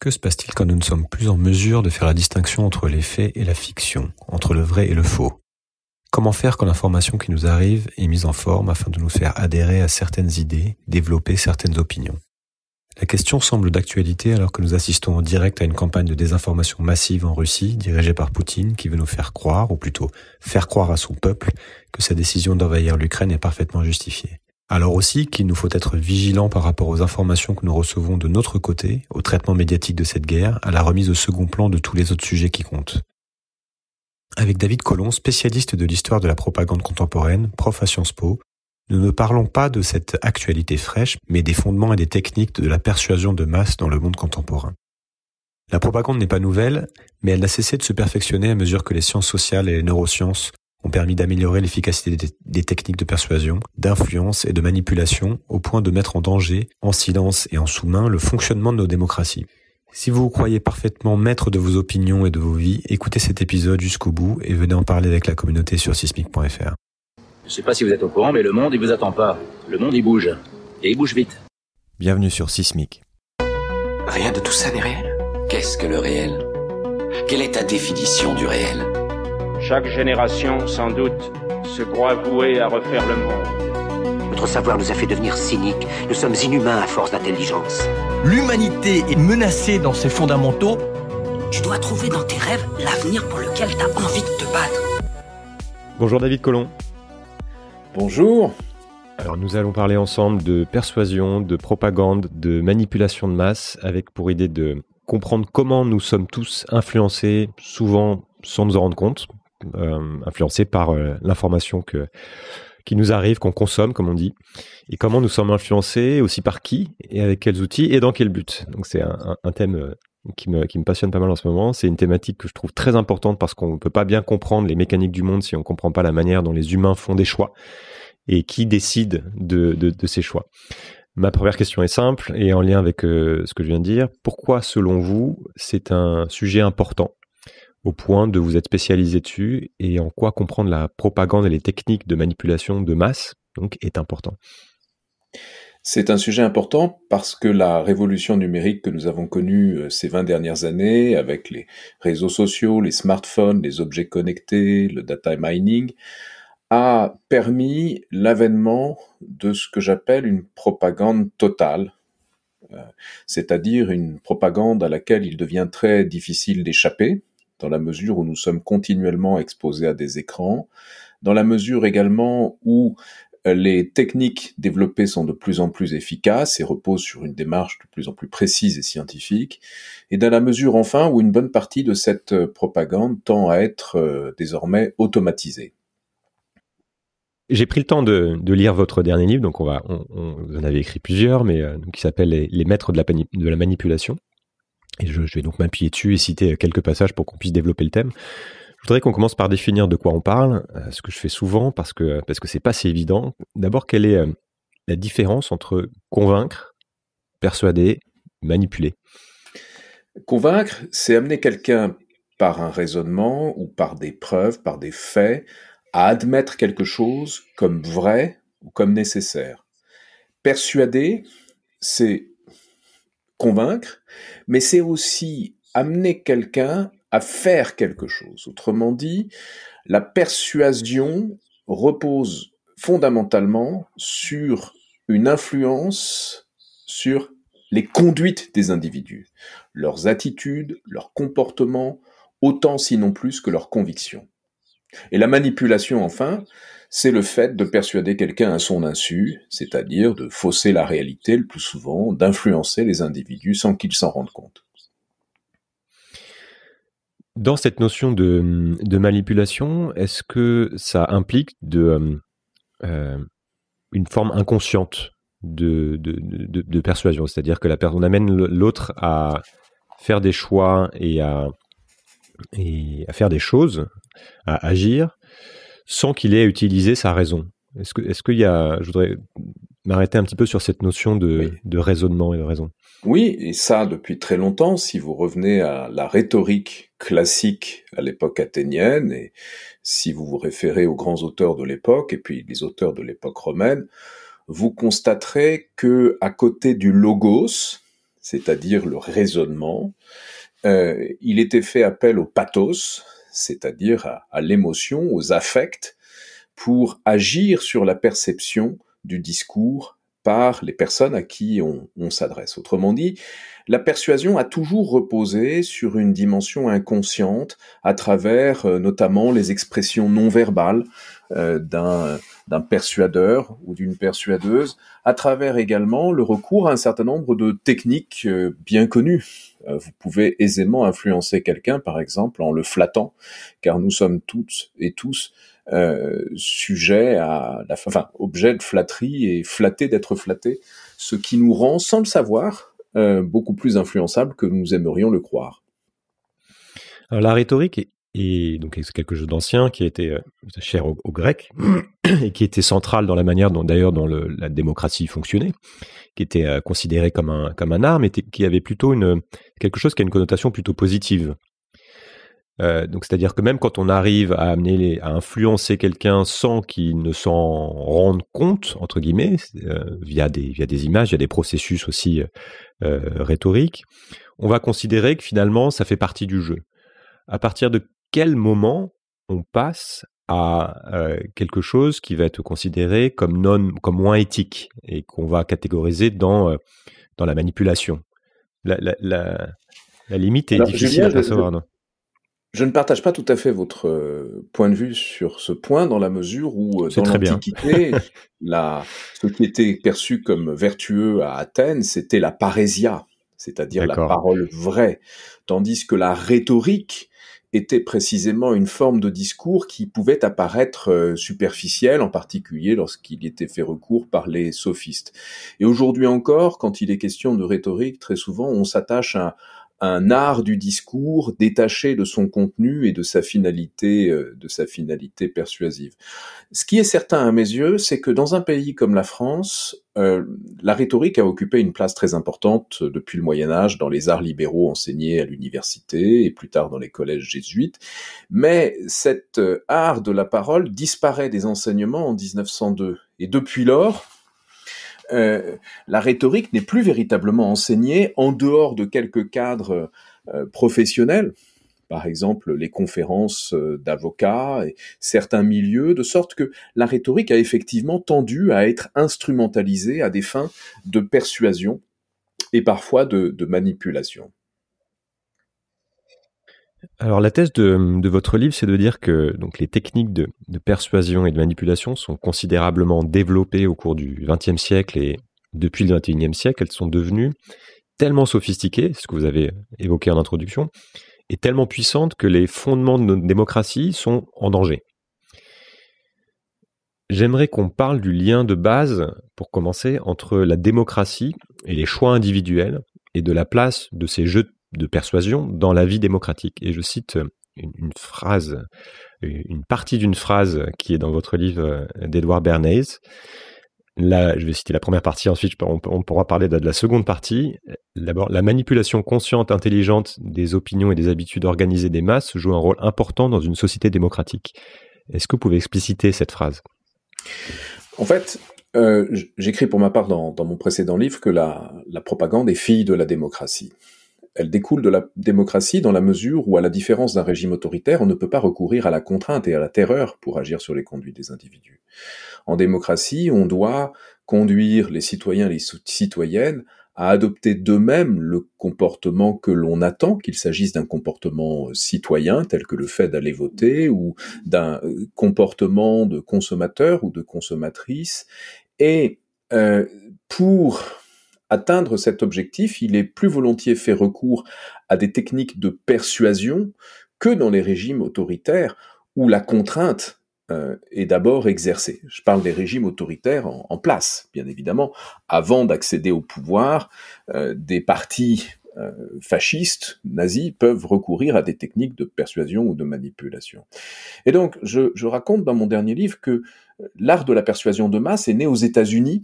Que se passe-t-il quand nous ne sommes plus en mesure de faire la distinction entre les faits et la fiction, entre le vrai et le faux Comment faire quand l'information qui nous arrive est mise en forme afin de nous faire adhérer à certaines idées, développer certaines opinions La question semble d'actualité alors que nous assistons en direct à une campagne de désinformation massive en Russie dirigée par Poutine qui veut nous faire croire, ou plutôt faire croire à son peuple, que sa décision d'envahir l'Ukraine est parfaitement justifiée. Alors aussi qu'il nous faut être vigilants par rapport aux informations que nous recevons de notre côté, au traitement médiatique de cette guerre, à la remise au second plan de tous les autres sujets qui comptent. Avec David Collomb, spécialiste de l'histoire de la propagande contemporaine, prof à Sciences Po, nous ne parlons pas de cette actualité fraîche, mais des fondements et des techniques de la persuasion de masse dans le monde contemporain. La propagande n'est pas nouvelle, mais elle n'a cessé de se perfectionner à mesure que les sciences sociales et les neurosciences ont permis d'améliorer l'efficacité des techniques de persuasion, d'influence et de manipulation au point de mettre en danger, en silence et en sous-main, le fonctionnement de nos démocraties. Si vous vous croyez parfaitement maître de vos opinions et de vos vies, écoutez cet épisode jusqu'au bout et venez en parler avec la communauté sur sismic.fr. Je ne sais pas si vous êtes au courant, mais le monde, il vous attend pas. Le monde, il bouge. Et il bouge vite. Bienvenue sur Sismic. Rien de tout ça n'est réel. Qu'est-ce que le réel Quelle est ta définition du réel chaque génération, sans doute, se croit vouée à refaire le monde. Notre savoir nous a fait devenir cyniques. Nous sommes inhumains à force d'intelligence. L'humanité est menacée dans ses fondamentaux. Tu dois trouver dans tes rêves l'avenir pour lequel tu as envie de te battre. Bonjour David Collomb. Bonjour. Alors nous allons parler ensemble de persuasion, de propagande, de manipulation de masse, avec pour idée de comprendre comment nous sommes tous influencés, souvent sans nous en rendre compte, euh, influencés par euh, l'information que qui nous arrive, qu'on consomme, comme on dit, et comment nous sommes influencés, aussi par qui, et avec quels outils, et dans quel but. Donc c'est un, thème euh, qui me, qui me, passionne pas mal en ce moment. C'est une thématique que je trouve très importante parce qu'on ne peut pas bien comprendre les mécaniques du monde si on ne comprend pas la manière dont les humains font des choix et qui décide de, de, ces choix. Ma première question est simple et en lien avec ce que je viens de dire. Pourquoi, selon vous, c'est un sujet important au point de vous être spécialisé dessus et en quoi comprendre la propagande et les techniques de manipulation de masse donc, est important. C'est un sujet important parce que la révolution numérique que nous avons connue euh, ces 20 dernières années, avec les réseaux sociaux, les smartphones, les objets connectés, le data mining, a permis l'avènement de ce que j'appelle une propagande totale, euh, c'est-à-dire une propagande à laquelle il devient très difficile d'échapper, dans la mesure où nous sommes continuellement exposés à des écrans, dans la mesure également où euh, les techniques développées sont de plus en plus efficaces et reposent sur une démarche de plus en plus précise et scientifique, et dans la mesure enfin où une bonne partie de cette euh, propagande tend à être euh, désormais automatisée. J'ai pris le temps de, lire votre dernier livre, donc on va, vous en avez écrit plusieurs, mais qui s'appelle les, Maîtres de la manipulation je, vais donc m'appuyer dessus et citer quelques passages pour qu'on puisse développer le thème. Je voudrais qu'on commence par définir de quoi on parle, euh, ce que je fais souvent parce que parce que c'est pas si évident. D'abord, quelle est euh, la différence entre convaincre, persuader, manipuler Convaincre, c'est amener quelqu'un par un raisonnement ou par des preuves, par des faits, à admettre quelque chose comme vrai ou comme nécessaire. Persuader, c'est convaincre, mais c'est aussi amener quelqu'un à faire quelque chose. Autrement dit, la persuasion repose fondamentalement sur une influence sur les conduites des individus, leurs attitudes, leurs comportements, autant sinon plus que leurs convictions. Et la manipulation, enfin, c'est le fait de persuader quelqu'un à son insu, c'est-à-dire de fausser la réalité le plus souvent, d'influencer les individus sans qu'ils s'en rendent compte. Dans cette notion de, manipulation, est-ce que ça implique de, euh, euh, une forme inconsciente de, persuasion C'est-à-dire que la personne amène l'autre à faire des choix et à, et à faire des choses, à agir, sans qu'il ait utilisé sa raison. Est-ce que, est-ce qu'il y a, je voudrais m'arrêter un petit peu sur cette notion de, raisonnement et de raison. Oui, et ça depuis très longtemps, si vous revenez à la rhétorique classique à l'époque athénienne, et si vous vous référez aux grands auteurs de l'époque, et puis les auteurs de l'époque romaine, vous constaterez que à côté du logos, c'est-à-dire le raisonnement, euh, il était fait appel au pathos, c'est-à-dire à, l'émotion, aux affects, pour agir sur la perception du discours par les personnes à qui on, s'adresse. Autrement dit, la persuasion a toujours reposé sur une dimension inconsciente à travers euh, notamment les expressions non verbales euh, d'un persuadeur ou d'une persuadeuse, à travers également le recours à un certain nombre de techniques euh, bien connues, euh, vous pouvez aisément influencer quelqu'un, par exemple, en le flattant, car nous sommes toutes et tous euh, sujets à enfin, objet de flatterie et flattés d'être flattés, ce qui nous rend, sans le savoir, euh, beaucoup plus influençables que nous aimerions le croire. la rhétorique est, donc quelque chose d'ancien qui était cher aux, Grecs et qui était central dans la manière dont d'ailleurs dans la démocratie fonctionnait qui était euh, considéré comme un, comme un art, mais qui avait plutôt une, quelque chose qui a une connotation plutôt positive. Euh, donc, c'est-à-dire que même quand on arrive à amener, les, à influencer quelqu'un sans qu'il ne s'en rende compte entre guillemets, euh, via des via des images, via des processus aussi rhétoriques, on va considérer que finalement ça fait partie du jeu. À partir de quel moment on passe à euh, quelque chose qui va être considéré comme non, comme moins éthique et qu'on va catégoriser dans euh, dans la manipulation. La, limite est difficile à percevoir. Je, ne partage pas tout à fait votre euh, point de vue sur ce point dans la mesure où dans l'Antiquité, ce qui était perçu comme vertueux à Athènes, c'était la parésia, c'est-à-dire la parole vraie, tandis que la rhétorique était précisément une forme de discours qui pouvait apparaître euh, superficielle, en particulier lorsqu'il était fait recours par les sophistes. Et aujourd'hui encore, quand il est question de rhétorique, très souvent on s'attache à, un art du discours détaché de son contenu et de sa finalité, euh, de sa finalité persuasive. Ce qui est certain à mes yeux, c'est que dans un pays comme la France, euh, la rhétorique a occupé une place très importante depuis le Moyen Âge dans les arts libéraux enseignés à l'université et plus tard dans les collèges jésuites. Mais cet euh, art de la parole disparaît des enseignements en 1902. Et depuis lors, euh, la rhétorique n'est plus véritablement enseignée en dehors de quelques cadres euh, professionnels, par exemple les conférences euh, d'avocats et certains milieux, de sorte que la rhétorique a effectivement tendu à être instrumentalisée à des fins de persuasion et parfois de manipulation. Alors la thèse de, votre livre, c'est de dire que donc, les techniques de, de, persuasion et de manipulation sont considérablement développées au cours du XXe siècle et depuis le XXIe siècle, elles sont devenues tellement sophistiquées, ce que vous avez évoqué en introduction, et tellement puissantes que les fondements de notre démocratie sont en danger. J'aimerais qu'on parle du lien de base, pour commencer, entre la démocratie et les choix individuels, et de la place de ces jeux de de persuasion dans la vie démocratique. Et je cite euh, une, phrase, euh, une partie d'une phrase qui est dans votre livre euh, d'Edouard Bernays. Là, je vais citer la première partie, ensuite on, pourra parler de, la seconde partie. D'abord, la manipulation consciente, intelligente des opinions et des habitudes organisées des masses joue un rôle important dans une société démocratique. Est-ce que vous pouvez expliciter cette phrase En fait, j'écris pour ma part dans, mon précédent livre que la propagande est fille de la démocratie. Elle découle de la démocratie dans la mesure où, à la différence d'un régime autoritaire, on ne peut pas recourir à la contrainte et à la terreur pour agir sur les conduites des individus. En démocratie, on doit conduire les citoyens et les citoyennes à adopter d'eux-mêmes le comportement que l'on attend, qu'il s'agisse d'un comportement euh, citoyen tel que le fait d'aller voter ou d'un euh, comportement de consommateur ou de consommatrice. Et euh, pour atteindre cet objectif, il est plus volontiers fait recours à des techniques de persuasion que dans les régimes autoritaires où la contrainte euh, est d'abord exercée. Je parle des régimes autoritaires en, place, bien évidemment, avant d'accéder au pouvoir, euh, des partis euh, fascistes, nazis, peuvent recourir à des techniques de persuasion ou de manipulation. Et donc, je, je raconte dans mon dernier livre que l'art de la persuasion de masse est né aux États-Unis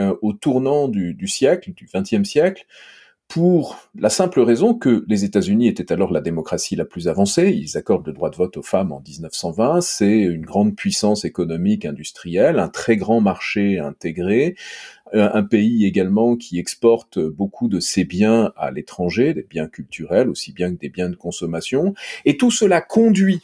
euh, au tournant du, siècle, du XXe siècle, pour la simple raison que les États-Unis étaient alors la démocratie la plus avancée. Ils accordent le droit de vote aux femmes en 1920. C'est une grande puissance économique, industrielle, un très grand marché intégré, euh, un pays également qui exporte beaucoup de ses biens à l'étranger, des biens culturels aussi bien que des biens de consommation. Et tout cela conduit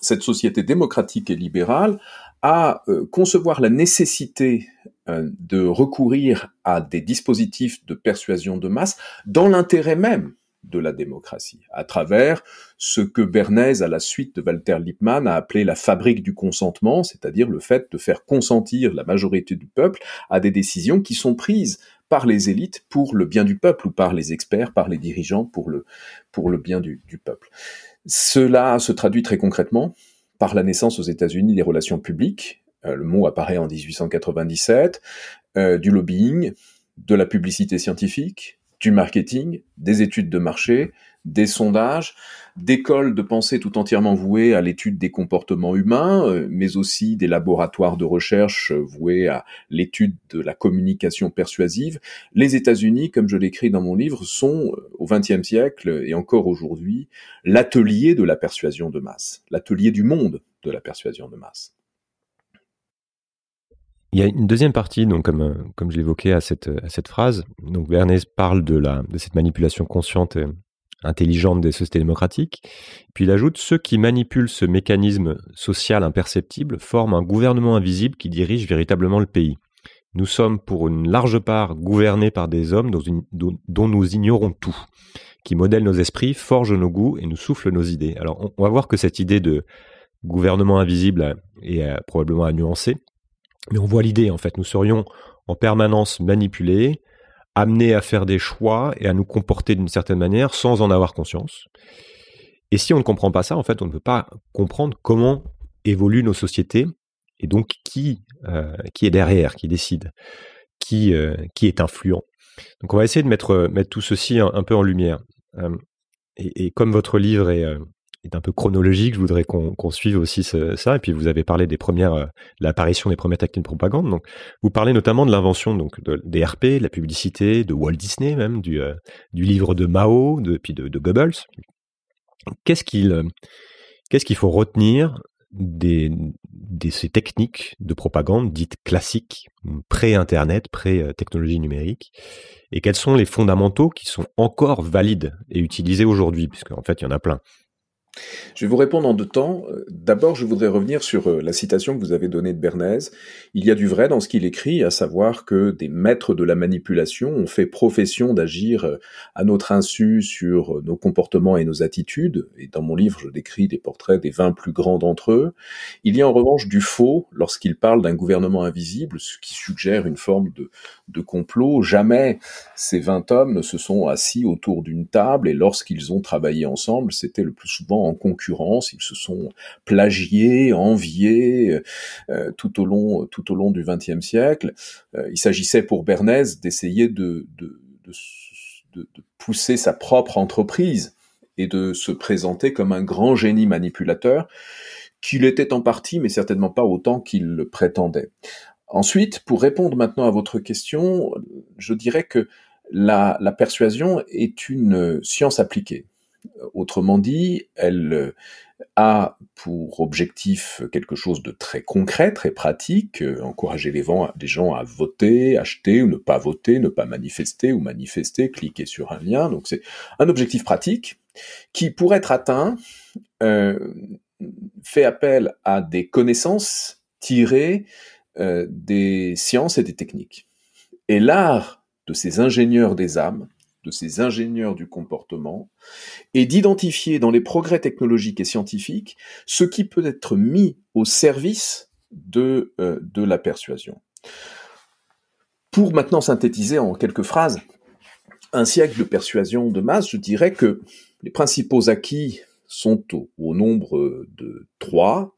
cette société démocratique et libérale à euh, concevoir la nécessité euh, de recourir à des dispositifs de persuasion de masse dans l'intérêt même de la démocratie, à travers ce que Bernays, à la suite de Walter Lippmann, a appelé la fabrique du consentement, c'est-à-dire le fait de faire consentir la majorité du peuple à des décisions qui sont prises par les élites pour le bien du peuple ou par les experts, par les dirigeants pour le, pour le bien du peuple. Cela se traduit très concrètement par la naissance aux États-Unis des relations publiques, euh, le mot apparaît en 1897, euh, du lobbying, de la publicité scientifique, du marketing, des études de marché, des sondages, d'écoles de pensée tout entièrement vouées à l'étude des comportements humains, euh, mais aussi des laboratoires de recherche euh, voués à l'étude de la communication persuasive. Les États-Unis, comme je l'écris dans mon livre, sont euh, au XXe siècle et encore aujourd'hui l'atelier de la persuasion de masse, l'atelier du monde de la persuasion de masse. Il y a une deuxième partie, donc comme, comme je l'évoquais à cette, à cette phrase. Donc Bernays parle de, la, de cette manipulation consciente intelligente des sociétés démocratiques. Puis il ajoute ceux qui manipulent ce mécanisme social imperceptible forment un gouvernement invisible qui dirige véritablement le pays. Nous sommes pour une large part gouvernés par des hommes dont, nous ignorons tout, qui modèlent nos esprits, forgent nos goûts et nous soufflent nos idées. Alors on, va voir que cette idée de gouvernement invisible est euh, probablement à nuancer, mais on voit l'idée en fait. Nous serions en permanence manipulés, amenés à faire des choix et à nous comporter d'une certaine manière sans en avoir conscience. Et si on ne comprend pas ça, en fait, on ne peut pas comprendre comment évoluent nos sociétés et donc qui, euh, qui est derrière, qui décide, qui, euh, qui est influent. Donc on va essayer de mettre, mettre tout ceci un, peu en lumière. Euh, et, comme votre livre est, est un peu chronologique. Je voudrais qu'on suive aussi ce, ça. Et puis vous avez parlé des premières, euh, l'apparition des premières techniques de propagande. Donc vous parlez notamment de l'invention donc de, des RP, de la publicité, de Walt Disney même, du, euh, du livre de Mao, de, puis de, de Goebbels. Qu'est-ce qu'il euh, qu'est-ce qu'il faut retenir des, des, ces techniques de propagande dites classiques, pré-internet, pré-technologie numérique, et quels sont les fondamentaux qui sont encore valides et utilisés aujourd'hui, puisque en fait il y en a plein. Je vais vous répondre en deux temps. Euh, d'abord, je voudrais revenir sur euh, la citation que vous avez donnée de Bernays. Il y a du vrai dans ce qu'il écrit, à savoir que des maîtres de la manipulation ont fait profession d'agir euh, à notre insu sur nos comportements et nos attitudes. Et dans mon livre, je décris des portraits des 20 plus grands d'entre eux. Il y a en revanche du faux lorsqu'il parle d'un gouvernement invisible, ce qui suggère une forme de, complot. Jamais ces 20 hommes ne se sont assis autour d'une table et lorsqu'ils ont travaillé ensemble, c'était le plus souvent en concurrence, ils se sont plagiés, enviés euh, euh, tout au long du XXe siècle. Euh, il s'agissait pour Bernays d'essayer de, pousser sa propre entreprise et de se présenter comme un grand génie manipulateur qu'il était en partie, mais certainement pas autant qu'il le prétendait. Ensuite, pour répondre maintenant à votre question, je dirais que la persuasion est une science appliquée. Autrement dit, elle euh, a pour objectif quelque chose de très concret, très pratique, euh, encourager les, gens à voter, acheter ou ne pas voter, ne pas manifester ou manifester, cliquer sur un lien. Donc c'est un objectif pratique qui, pour être atteint, euh, fait appel à des connaissances tirées des sciences et des techniques. Et l'art de ces ingénieurs des âmes, de ces ingénieurs du comportement et d'identifier dans les progrès technologiques et scientifiques ce qui peut être mis au service de, euh, de la persuasion. Pour maintenant synthétiser en quelques phrases, un siècle de persuasion de masse, je dirais que les principaux acquis sont au, au nombre de trois.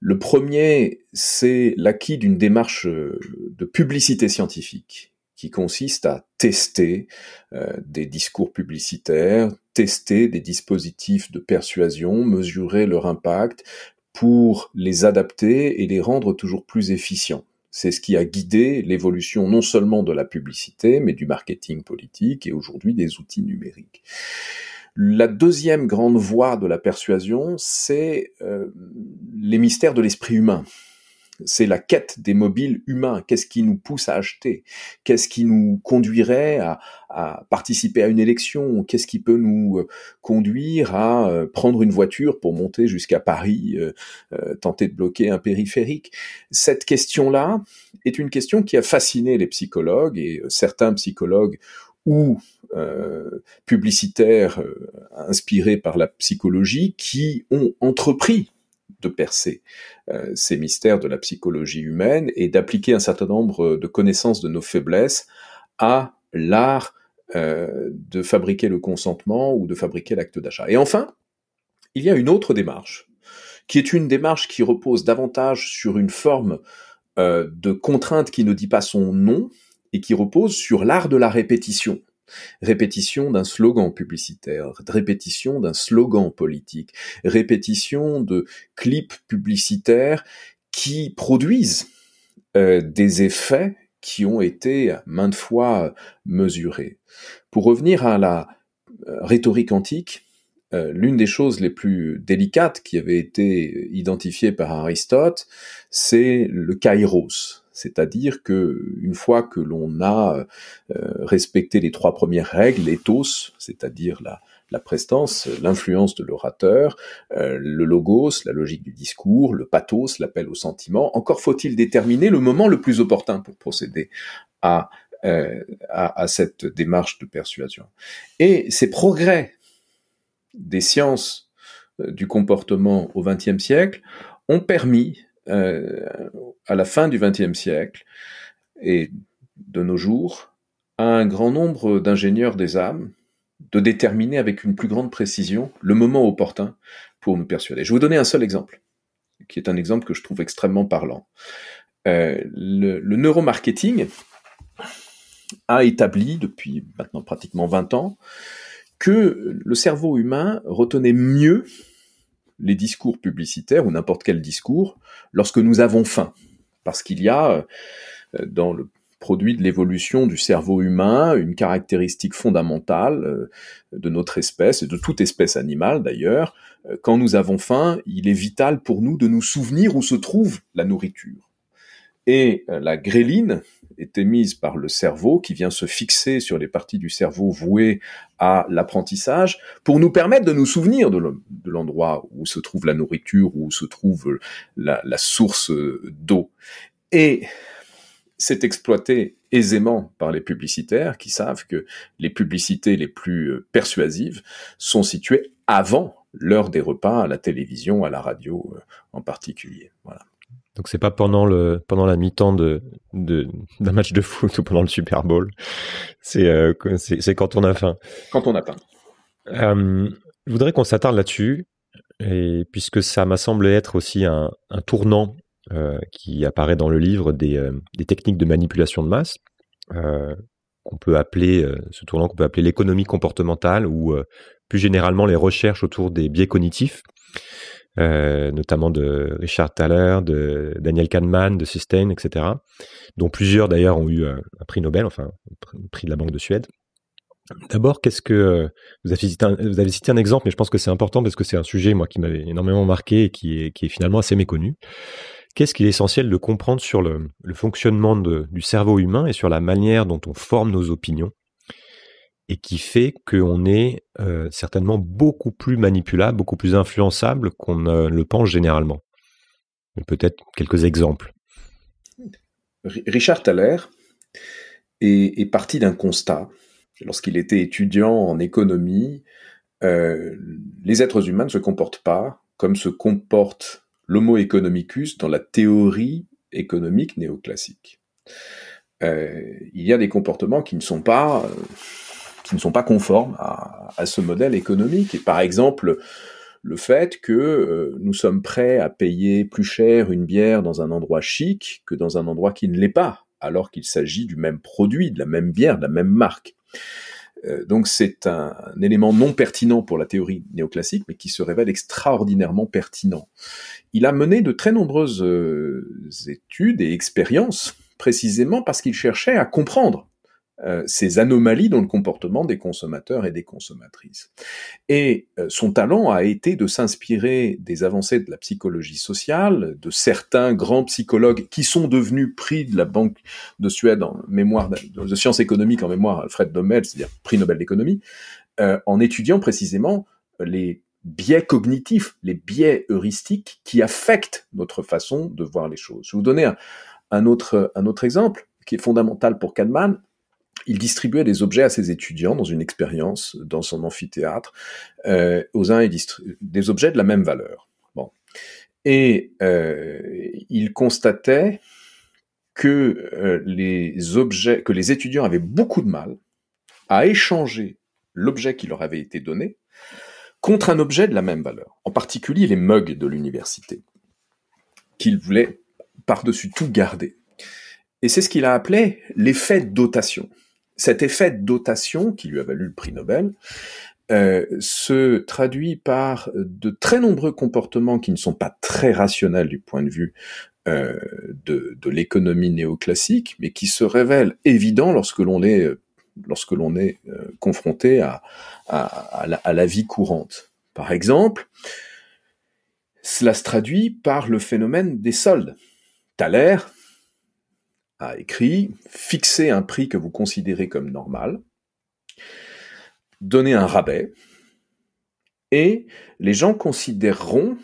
Le premier, c'est l'acquis d'une démarche euh, de publicité scientifique qui consiste à tester euh, des discours publicitaires, tester des dispositifs de persuasion, mesurer leur impact pour les adapter et les rendre toujours plus efficients. C'est ce qui a guidé l'évolution non seulement de la publicité, mais du marketing politique et aujourd'hui des outils numériques. La deuxième grande voie de la persuasion, c'est euh, les mystères de l'esprit humain c'est la quête des mobiles humains. Qu'est-ce qui nous pousse à acheter Qu'est-ce qui nous conduirait à, participer à une élection Qu'est-ce qui peut nous euh, conduire à euh, prendre une voiture pour monter jusqu'à Paris, euh, tenter de bloquer un périphérique Cette question-là est une question qui a fasciné les psychologues et certains psychologues ou publicitaires inspirés par la psychologie qui ont entrepris de percer euh, ces mystères de la psychologie humaine et d'appliquer un certain nombre euh, de connaissances de nos faiblesses à l'art euh, de fabriquer le consentement ou de fabriquer l'acte d'achat. Et enfin, il y a une autre démarche, qui est une démarche qui repose davantage sur une forme de contrainte qui ne dit pas son nom et qui repose sur l'art de la répétition répétition d'un slogan publicitaire, répétition d'un slogan politique, répétition de clips publicitaires qui produisent euh, des effets qui ont été maintes fois mesurés. Pour revenir à la euh, rhétorique antique, euh, l'une des choses les plus délicates qui avait été identifiée par Aristote, c'est le kairos, c'est-à-dire que une fois que l'on a euh, respecté les trois premières règles, l'éthos, c'est-à-dire la, prestance, l'influence de l'orateur, euh, le logos, la logique du discours, le pathos, l'appel au sentiment. Encore faut-il déterminer le moment le plus opportun pour procéder à, euh, cette démarche de persuasion. Et ces progrès des sciences du comportement au XXe siècle ont permis euh, à la fin du XXe siècle et de nos jours à un grand nombre d'ingénieurs des âmes de déterminer avec une plus grande précision le moment opportun pour nous persuader. Je vais vous donner un seul exemple, qui est un exemple que je trouve extrêmement parlant. Euh, le, le, neuromarketing a établi depuis maintenant pratiquement 20 ans que le cerveau humain retenait mieux les discours publicitaires ou n'importe quel discours lorsque nous avons faim. Parce qu'il y a euh, dans le produit de l'évolution du cerveau humain, une caractéristique fondamentale euh, de notre espèce et de toute espèce animale d'ailleurs. Euh, quand nous avons faim, il est vital pour nous de nous souvenir où se trouve la nourriture. Et la gréline, est émise par le cerveau qui vient se fixer sur les parties du cerveau vouées à l'apprentissage pour nous permettre de nous souvenir de l'endroit où se trouve la nourriture, où se trouve la, la source d'eau. Et c'est exploité aisément par les publicitaires qui savent que les publicités les plus persuasives sont situées avant l'heure des repas à la télévision, à la radio euh, en particulier. Voilà. Donc c'est pas pendant le pendant la mi-temps de d'un match de foot ou pendant le Super Bowl. C'est euh, c'est quand on a faim. Quand on a faim. Euh, je voudrais qu'on s'attarde là-dessus et puisque ça m'a semblé être aussi un, tournant euh, qui apparaît dans le livre des, des techniques de manipulation de masse qu'on peut appeler ce tournant qu'on peut appeler l'économie comportementale ou plus généralement les recherches autour des biais cognitifs. Euh, notamment de Richard Thaler, de Daniel Kahneman, de Sustain, etc., dont plusieurs d'ailleurs ont eu euh, un prix Nobel, enfin, un prix de la Banque de Suède. D'abord, qu'est-ce que euh, vous avez, cité un, exemple, mais je pense que c'est important parce que c'est un sujet moi qui m'avait énormément marqué et qui est, finalement assez méconnu. Qu'est-ce qu'il est essentiel de comprendre sur le, fonctionnement du cerveau humain et sur la manière dont on forme nos opinions et qui fait qu'on est euh, certainement beaucoup plus manipulable, beaucoup plus influençable qu'on ne le pense généralement. Peut-être quelques exemples. Richard Thaler est, parti d'un constat. Lorsqu'il était étudiant en économie, euh, les êtres humains ne se comportent pas comme se comporte l'homo economicus dans la théorie économique néoclassique. Euh, il y a des comportements qui ne sont pas qui ne sont pas conformes à, ce modèle économique. Et par exemple, le fait que euh, nous sommes prêts à payer plus cher une bière dans un endroit chic que dans un endroit qui ne l'est pas, alors qu'il s'agit du même produit, de la même bière, de la même marque. Euh, donc c'est un, élément non pertinent pour la théorie néoclassique, mais qui se révèle extraordinairement pertinent. Il a mené de très nombreuses euh, études et expériences, précisément parce qu'il cherchait à comprendre euh, ces anomalies dans le comportement des consommateurs et des consommatrices. Et euh, son talent a été de s'inspirer des avancées de la psychologie sociale, de certains grands psychologues qui sont devenus prix de la Banque de Suède en mémoire de, sciences économiques en mémoire Alfred Nobel, c'est-à-dire prix Nobel d'économie, euh, en étudiant précisément les biais cognitifs, les biais heuristiques qui affectent notre façon de voir les choses. Je vais vous donner un, autre, un autre exemple qui est fondamental pour Kahneman, il distribuait des objets à ses étudiants dans une expérience, dans son amphithéâtre. Euh, aux uns, et des objets de la même valeur. Et euh, il constatait que euh, les objets, que les étudiants avaient beaucoup de mal à échanger l'objet qui leur avait été donné contre un objet de la même valeur, en particulier les mugs de l'université, qu'il voulait par-dessus tout garder. Et c'est ce qu'il a appelé l'effet dotation cet effet de dotation qui lui a valu le prix Nobel euh, se traduit par de très nombreux comportements qui ne sont pas très rationnels du point de vue euh, de, l'économie néoclassique, mais qui se révèlent évidents lorsque l'on est euh, lorsque l'on est confronté à, la, vie courante. Par exemple, cela se traduit par le phénomène des soldes écrit, fixez un prix que vous considérez comme normal, donnez un rabais, et les gens considéreront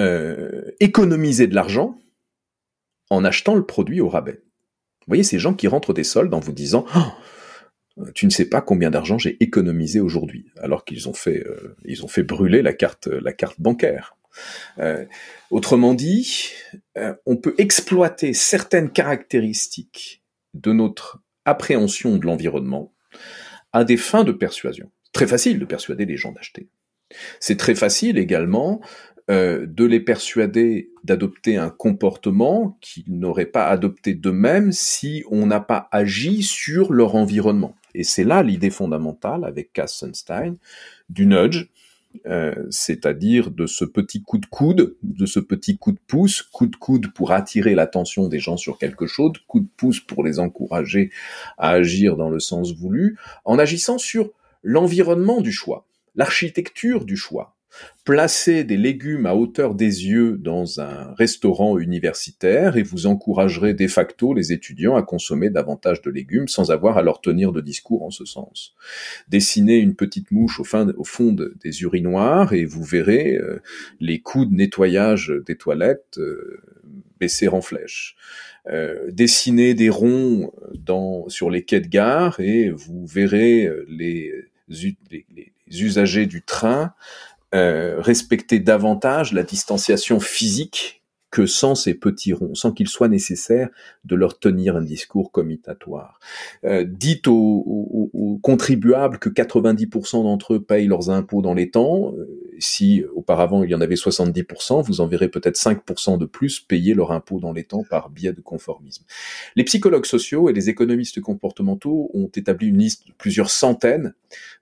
euh, économiser de l'argent en achetant le produit au rabais. Vous voyez ces gens qui rentrent des soldes en vous disant ah, tu ne sais pas combien d'argent j'ai économisé aujourd'hui alors qu'ils ont fait euh, ont fait brûler la carte la carte bancaire. Euh, autrement dit, euh, on peut exploiter certaines caractéristiques de notre appréhension de l'environnement à des fins de persuasion. Très facile de persuader les gens d'acheter. C'est très facile également euh, de les persuader d'adopter un comportement qu'ils n'auraient pas adopté d'eux-mêmes si on n'a pas agi sur leur environnement. Et c'est là l'idée fondamentale avec Cass Sunstein du nudge, euh, c'est-à-dire de ce petit coup de coude, de ce petit coup de pouce, coup de coude pour attirer l'attention des gens sur quelque chose, coup de pouce pour les encourager à agir dans le sens voulu, en agissant sur l'environnement du choix, l'architecture du choix, Placez des légumes à hauteur des yeux dans un restaurant universitaire et vous encouragerez de facto les étudiants à consommer davantage de légumes sans avoir à leur tenir de discours en ce sens. Dessinez une petite mouche au, fond des urinoirs et vous verrez euh, les coûts de nettoyage des toilettes euh, baisser en flèche. Euh, dessinez des ronds dans, sur les quais de gare et vous verrez les usagers du train euh, respecter davantage la distanciation physique que sans ces petits ronds, sans qu'il soit nécessaire de leur tenir un discours comitatoire. Euh, dites aux, contribuables que 90% d'entre eux payent leurs impôts dans les temps. Euh, si auparavant il y en avait 70%, vous en verrez peut-être 5% de plus payer leurs impôts dans les temps par biais de conformisme. Les psychologues sociaux et les économistes comportementaux ont établi une liste de plusieurs centaines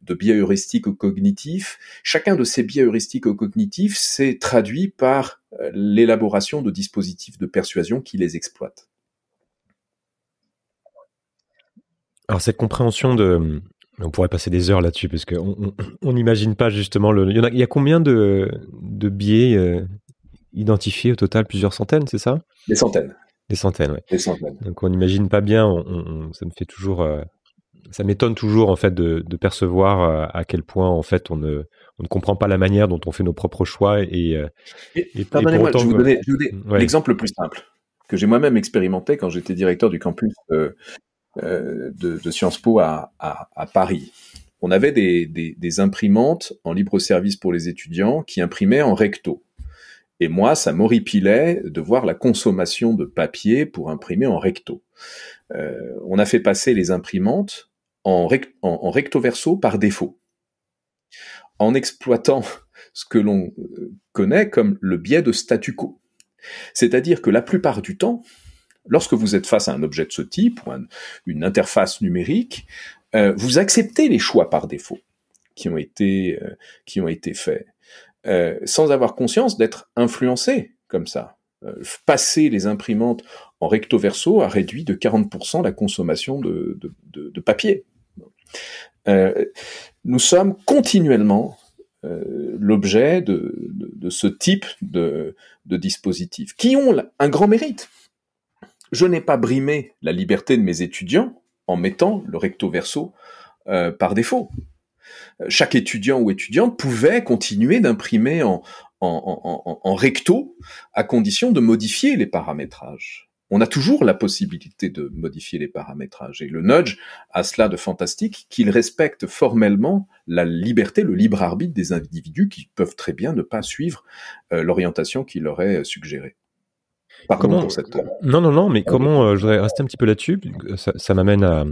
de biais heuristiques cognitifs. Chacun de ces biais heuristiques cognitifs s'est traduit par euh, l'élaboration de dispositifs de persuasion qui les exploitent. Alors cette compréhension de... On pourrait passer des heures là-dessus parce qu'on n'imagine pas justement le... Il y, a, combien de, de biais euh, identifiés au total Plusieurs centaines, c'est ça Des centaines. Des centaines, oui. Des centaines. Donc on n'imagine pas bien, ça me fait toujours... Euh, ça m'étonne toujours en fait de, de percevoir à quel point en fait on ne on ne comprend pas la manière dont on fait nos propres choix. Et, euh, et, Pardonnez-moi, je vais vous donner, l'exemple le plus simple que j'ai moi-même expérimenté quand j'étais directeur du campus euh, euh, de, Sciences Po à, Paris. On avait des, imprimantes en libre service pour les étudiants qui imprimaient en recto. Et moi, ça m'horripilait de voir la consommation de papier pour imprimer en recto. on a fait passer les imprimantes en recto verso par défaut en exploitant ce que l'on euh, connaît comme le biais de statu quo. C'est-à-dire que la plupart du temps, lorsque vous êtes face à un objet de ce type ou une interface numérique, euh, vous acceptez les choix par défaut qui ont été, euh, qui ont été faits, sans avoir conscience d'être influencé comme ça. passer les imprimantes en recto verso a réduit de 40% la consommation de papier. Euh, nous sommes continuellement euh, l'objet de, ce type de, dispositifs qui ont un grand mérite. Je n'ai pas brimé la liberté de mes étudiants en mettant le recto verso euh, par défaut. Chaque étudiant ou étudiante pouvait continuer d'imprimer en, recto à condition de modifier les paramétrages on a toujours la possibilité de modifier les paramétrages. Et le nudge a cela de fantastique qu'il respecte formellement la liberté, le libre arbitre des individus qui peuvent très bien ne pas suivre euh, l'orientation qu'il leur est suggérée. Non, non, non, mais comment, euh, je voudrais rester un petit peu là-dessus, ça, m'amène à,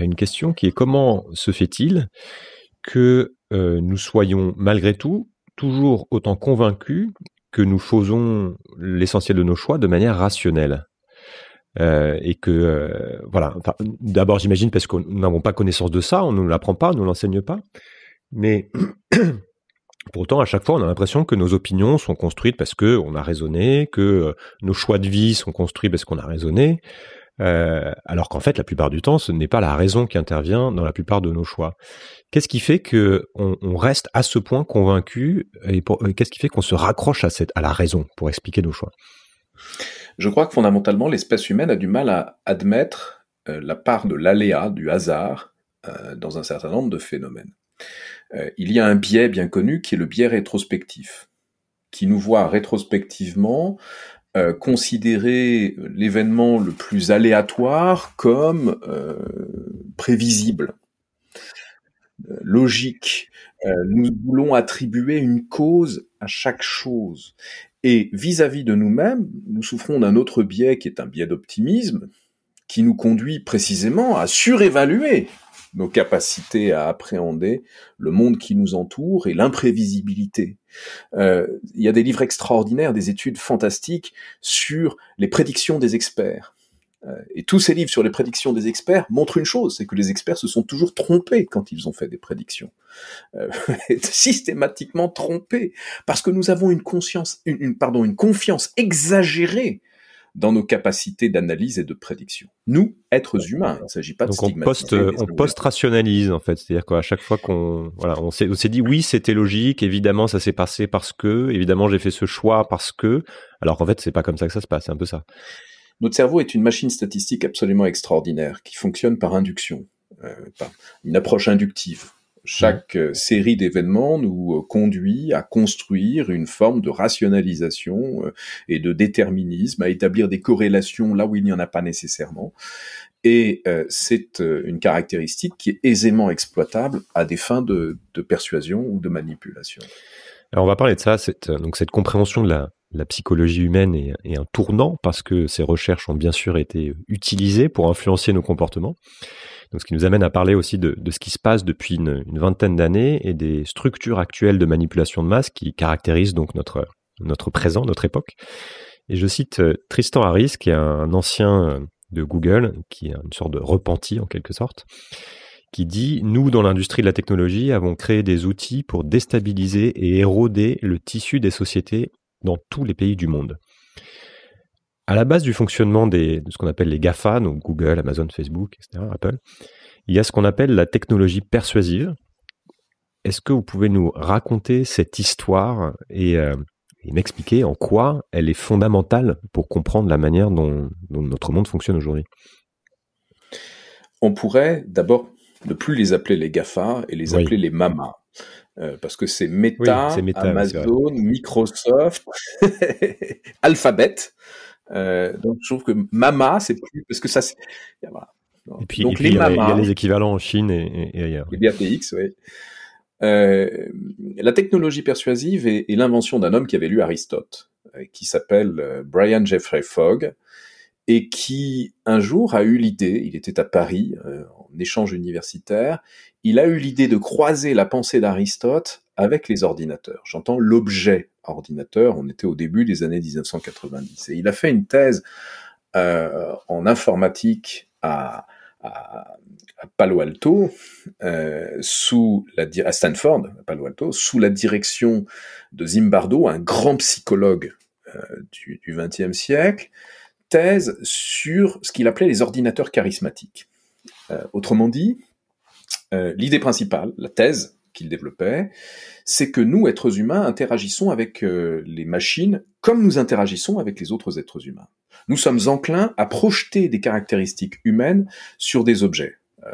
une question qui est comment se fait-il que euh, nous soyons malgré tout toujours autant convaincus que nous faisons l'essentiel de nos choix de manière rationnelle euh, et que euh, voilà. D'abord, j'imagine parce qu'on nous n'avons pas connaissance de ça, on ne l'apprend pas, on ne l'enseigne pas, mais Pourtant, à chaque fois, on a l'impression que nos opinions sont construites parce que on a raisonné, que euh, nos choix de vie sont construits parce qu'on a raisonné, alors qu'en fait, la plupart du temps, ce n'est pas la raison qui intervient dans la plupart de nos choix. Qu'est-ce qui fait que on, reste à ce point convaincu et, qu'est-ce qui fait qu'on se raccroche à cette à la raison pour expliquer nos choix je crois que fondamentalement, l'espèce humaine a du mal à admettre euh, la part de l'aléa, du hasard, euh, dans un certain nombre de phénomènes. Euh, il y a un biais bien connu qui est le biais rétrospectif, qui nous voit rétrospectivement considérer l'événement le plus aléatoire comme prévisible logique. nous voulons attribuer une cause à chaque chose. Et vis-à-vis de nous-mêmes, nous souffrons d'un autre biais qui est un biais d'optimisme, qui nous conduit précisément à surévaluer nos capacités à appréhender le monde qui nous entoure et l'imprévisibilité. Euh, il y a des livres extraordinaires, des études fantastiques sur les prédictions des experts. Euh, et tous ces livres sur les prédictions des experts montrent une chose, c'est que les experts se sont toujours trompés quand ils ont fait des prédictions, euh, systématiquement trompés, parce que nous avons une conscience, une, pardon, une confiance exagérée dans nos capacités d'analyse et de prédiction. Nous, êtres humains, il ne s'agit pas de Donc on post, post-rationalise en fait, c'est-à-dire qu'à chaque fois qu'on voilà, s'est, dit oui c'était logique, évidemment ça s'est passé parce que, évidemment j'ai fait ce choix parce que, alors en fait c'est pas comme ça que ça se passe, c'est un peu ça. Notre cerveau est une machine statistique absolument extraordinaire qui fonctionne par induction, euh, par une approche inductive. Chaque euh, série d'événements nous euh, conduit à construire une forme de rationalisation et de déterminisme, à établir des corrélations là où il n'y en a pas nécessairement. Et c'est une caractéristique qui est aisément exploitable à des fins de, persuasion ou de manipulation. Alors on va parler de ça, donc cette compréhension de la, la psychologie humaine est, un tournant parce que ces recherches ont bien sûr été utilisées pour influencer nos comportements. Donc, ce qui nous amène à parler aussi de, ce qui se passe depuis une, vingtaine d'années et des structures actuelles de manipulation de masse qui caractérisent donc notre, notre présent, notre époque. Et je cite euh, Tristan Harris, qui est un ancien euh, de Google, qui est une sorte de repenti en quelque sorte, qui dit Nous, dans l'industrie de la technologie, avons créé des outils pour déstabiliser et éroder le tissu des sociétés dans tous les pays du monde. À la base du fonctionnement des, de ce qu'on appelle les GAFA, donc Google, Amazon, Facebook, etc., Apple, il y a ce qu'on appelle la technologie persuasive. Est-ce que vous pouvez nous raconter cette histoire et, euh, m'expliquer en quoi elle est fondamentale pour comprendre la manière dont, notre monde fonctionne aujourd'hui On pourrait d'abord ne plus les appeler les GAFA et les appeler les MAMA. Euh, parce que c'est Meta, Amazon, Microsoft, Alphabet. Euh, donc je trouve que Mama, c'est plus parce que ça. Voilà. Et puis, donc, les il, y a, les équivalents en Chine et, ailleurs. Les BAPX, oui. Euh, la technologie persuasive est, l'invention d'un homme qui avait lu Aristote, qui s'appelle Brian Jeffrey Fogg, et qui un jour a eu l'idée, il était à Paris en échange universitaire, il a eu l'idée de croiser la pensée d'Aristote avec les ordinateurs. J'entends l'objet ordinateur, on était au début des années 1990. Et il a fait une thèse euh, en informatique à, Palo Alto, euh, sous la, à Stanford, Palo Alto, sous la direction de Zimbardo, un grand psychologue euh, du XXe siècle, thèse sur ce qu'il appelait les ordinateurs charismatiques. autrement dit, euh, l'idée principale, la thèse qu'il développait, c'est que nous, êtres humains, interagissons avec euh, les machines comme nous interagissons avec les autres êtres humains. Nous sommes enclins à projeter des caractéristiques humaines sur des objets. Euh,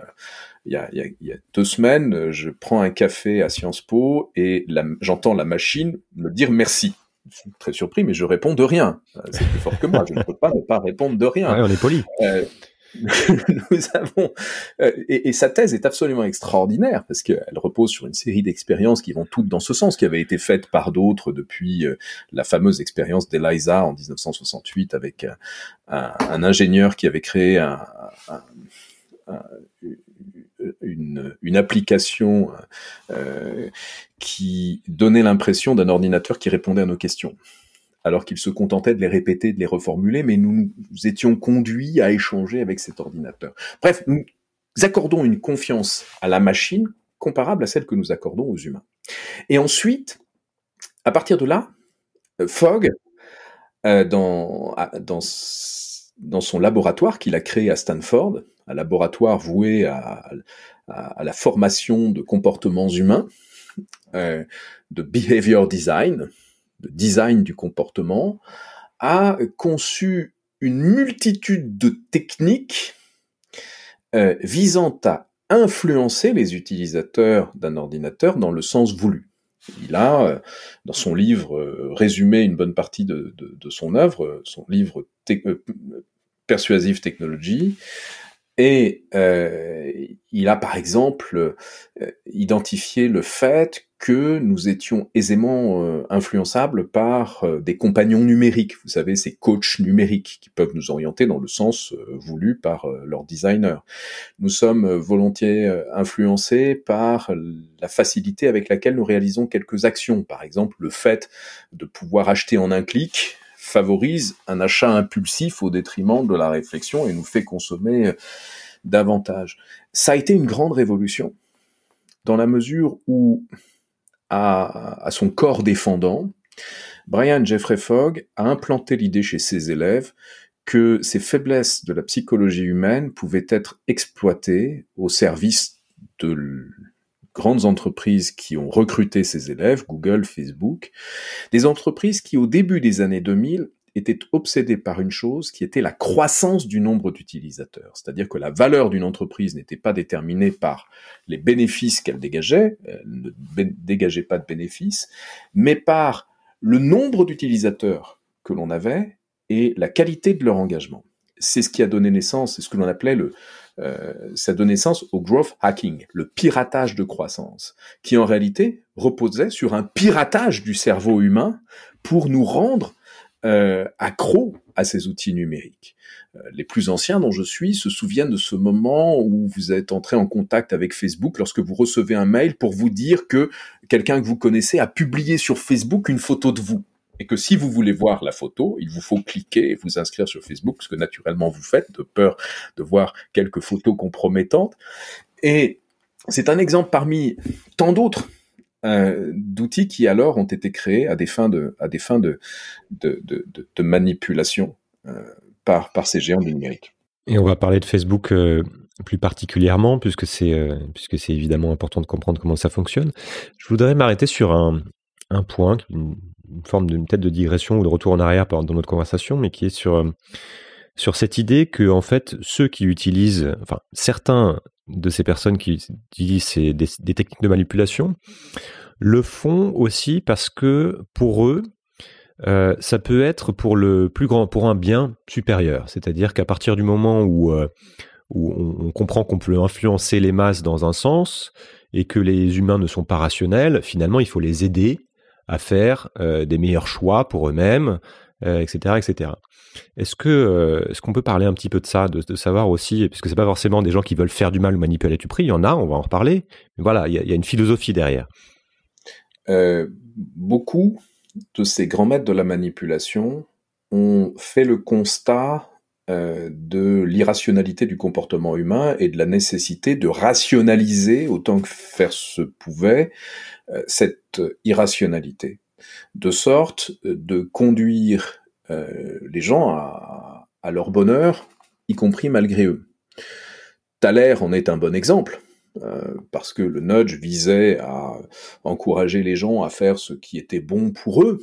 il y, a, deux semaines, je prends un café à Sciences Po et j'entends la machine me dire merci. Je suis très surpris, mais je réponds de rien. C'est plus fort que moi. Je ne peux pas ne pas répondre de rien. on est poli. nous avons, euh, et, sa thèse est absolument extraordinaire parce qu'elle repose sur une série d'expériences qui vont toutes dans ce sens, qui avaient été faites par d'autres depuis euh, la fameuse expérience d'Eliza en 1968 avec un, ingénieur qui avait créé une, application euh, qui donnait l'impression d'un ordinateur qui répondait à nos questions alors qu'il se contentait de les répéter, de les reformuler, mais nous, nous étions conduits à échanger avec cet ordinateur. Bref, nous accordons une confiance à la machine comparable à celle que nous accordons aux humains. Et ensuite, à partir de là, euh, Fogg, euh, dans, son laboratoire qu'il a créé à Stanford, un laboratoire voué à, la formation de comportements humains, euh, de behavior design, design du comportement, a conçu une multitude de techniques euh, visant à influencer les utilisateurs d'un ordinateur dans le sens voulu. Il a, euh, dans son livre, euh, résumé une bonne partie de, son œuvre, son livre Persuasive Technology, et il a par exemple identifié le fait que nous étions aisément euh, influençables par euh, des compagnons numériques, vous savez, ces coachs numériques qui peuvent nous orienter dans le sens euh, voulu par leur designer. Nous sommes volontiers influencés par la facilité avec laquelle nous réalisons quelques actions. Par exemple, le fait de pouvoir acheter en un clic, favorise un achat impulsif au détriment de la réflexion et nous fait consommer davantage. Ça a été une grande révolution dans la mesure où à, son corps défendant, Brian Jeffrey Fogg a implanté l'idée chez ses élèves que ces faiblesses de la psychologie humaine pouvaient être exploitées au service de grandes entreprises qui ont recruté ses élèves, Google, Facebook, des entreprises qui au début des années 2000 était obsédé par une chose qui était la croissance du nombre d'utilisateurs. C'est-à-dire que la valeur d'une entreprise n'était pas déterminée par les bénéfices qu'elle dégageait, elle euh, ne dégageait pas de bénéfices, mais par le nombre d'utilisateurs que l'on avait et la qualité de leur engagement. C'est ce qui a donné naissance, c'est ce que l'on appelait le, euh, ça donne naissance au growth hacking, le piratage de croissance, qui en réalité reposait sur un piratage du cerveau humain pour nous rendre euh, accro à ces outils numériques. Euh, les plus anciens dont je suis se souviennent de ce moment où vous êtes entré en contact avec Facebook lorsque vous recevez un mail pour vous dire que quelqu'un que vous connaissez a publié sur Facebook une photo de vous et que si vous voulez voir la photo, il vous faut cliquer et vous inscrire sur Facebook, ce que naturellement vous faites de peur de voir quelques photos compromettantes. Et c'est un exemple parmi tant d'autres d'outils qui alors ont été créés à des fins de, à des fins de, manipulation euh, par, par ces géants du numérique. Et on va parler de Facebook euh, plus particulièrement, puisque c'est euh, puisque c'est évidemment important de comprendre comment ça fonctionne. Je voudrais m'arrêter sur un, un point, une, forme d'une tête de digression ou de retour en arrière dans notre conversation, mais qui est sur sur cette idée que en fait ceux qui utilisent, enfin certains de ces personnes qui utilisent des, techniques de manipulation le font aussi parce que pour eux euh, ça peut être pour le plus grand, pour un bien supérieur. C'est-à-dire qu'à partir du moment où, euh, on, comprend qu'on peut influencer les masses dans un sens et que les humains ne sont pas rationnels, finalement il faut les aider à faire euh, des meilleurs choix pour eux-mêmes, etc., etc. Est-ce que euh, ce qu'on peut parler un petit peu de ça, de, savoir aussi, puisque c'est pas forcément des gens qui veulent faire du mal ou manipuler du prix, il y en a, on va en reparler. Mais voilà, il y, a une philosophie derrière. Euh, beaucoup de ces grands maîtres de la manipulation ont fait le constat euh, de l'irrationalité du comportement humain et de la nécessité de rationaliser autant que faire se pouvait cette irrationalité, de sorte de conduire euh, les gens à, leur bonheur, y compris malgré eux. Thaler en est un bon exemple, euh, parce que le nudge visait à encourager les gens à faire ce qui était bon pour eux.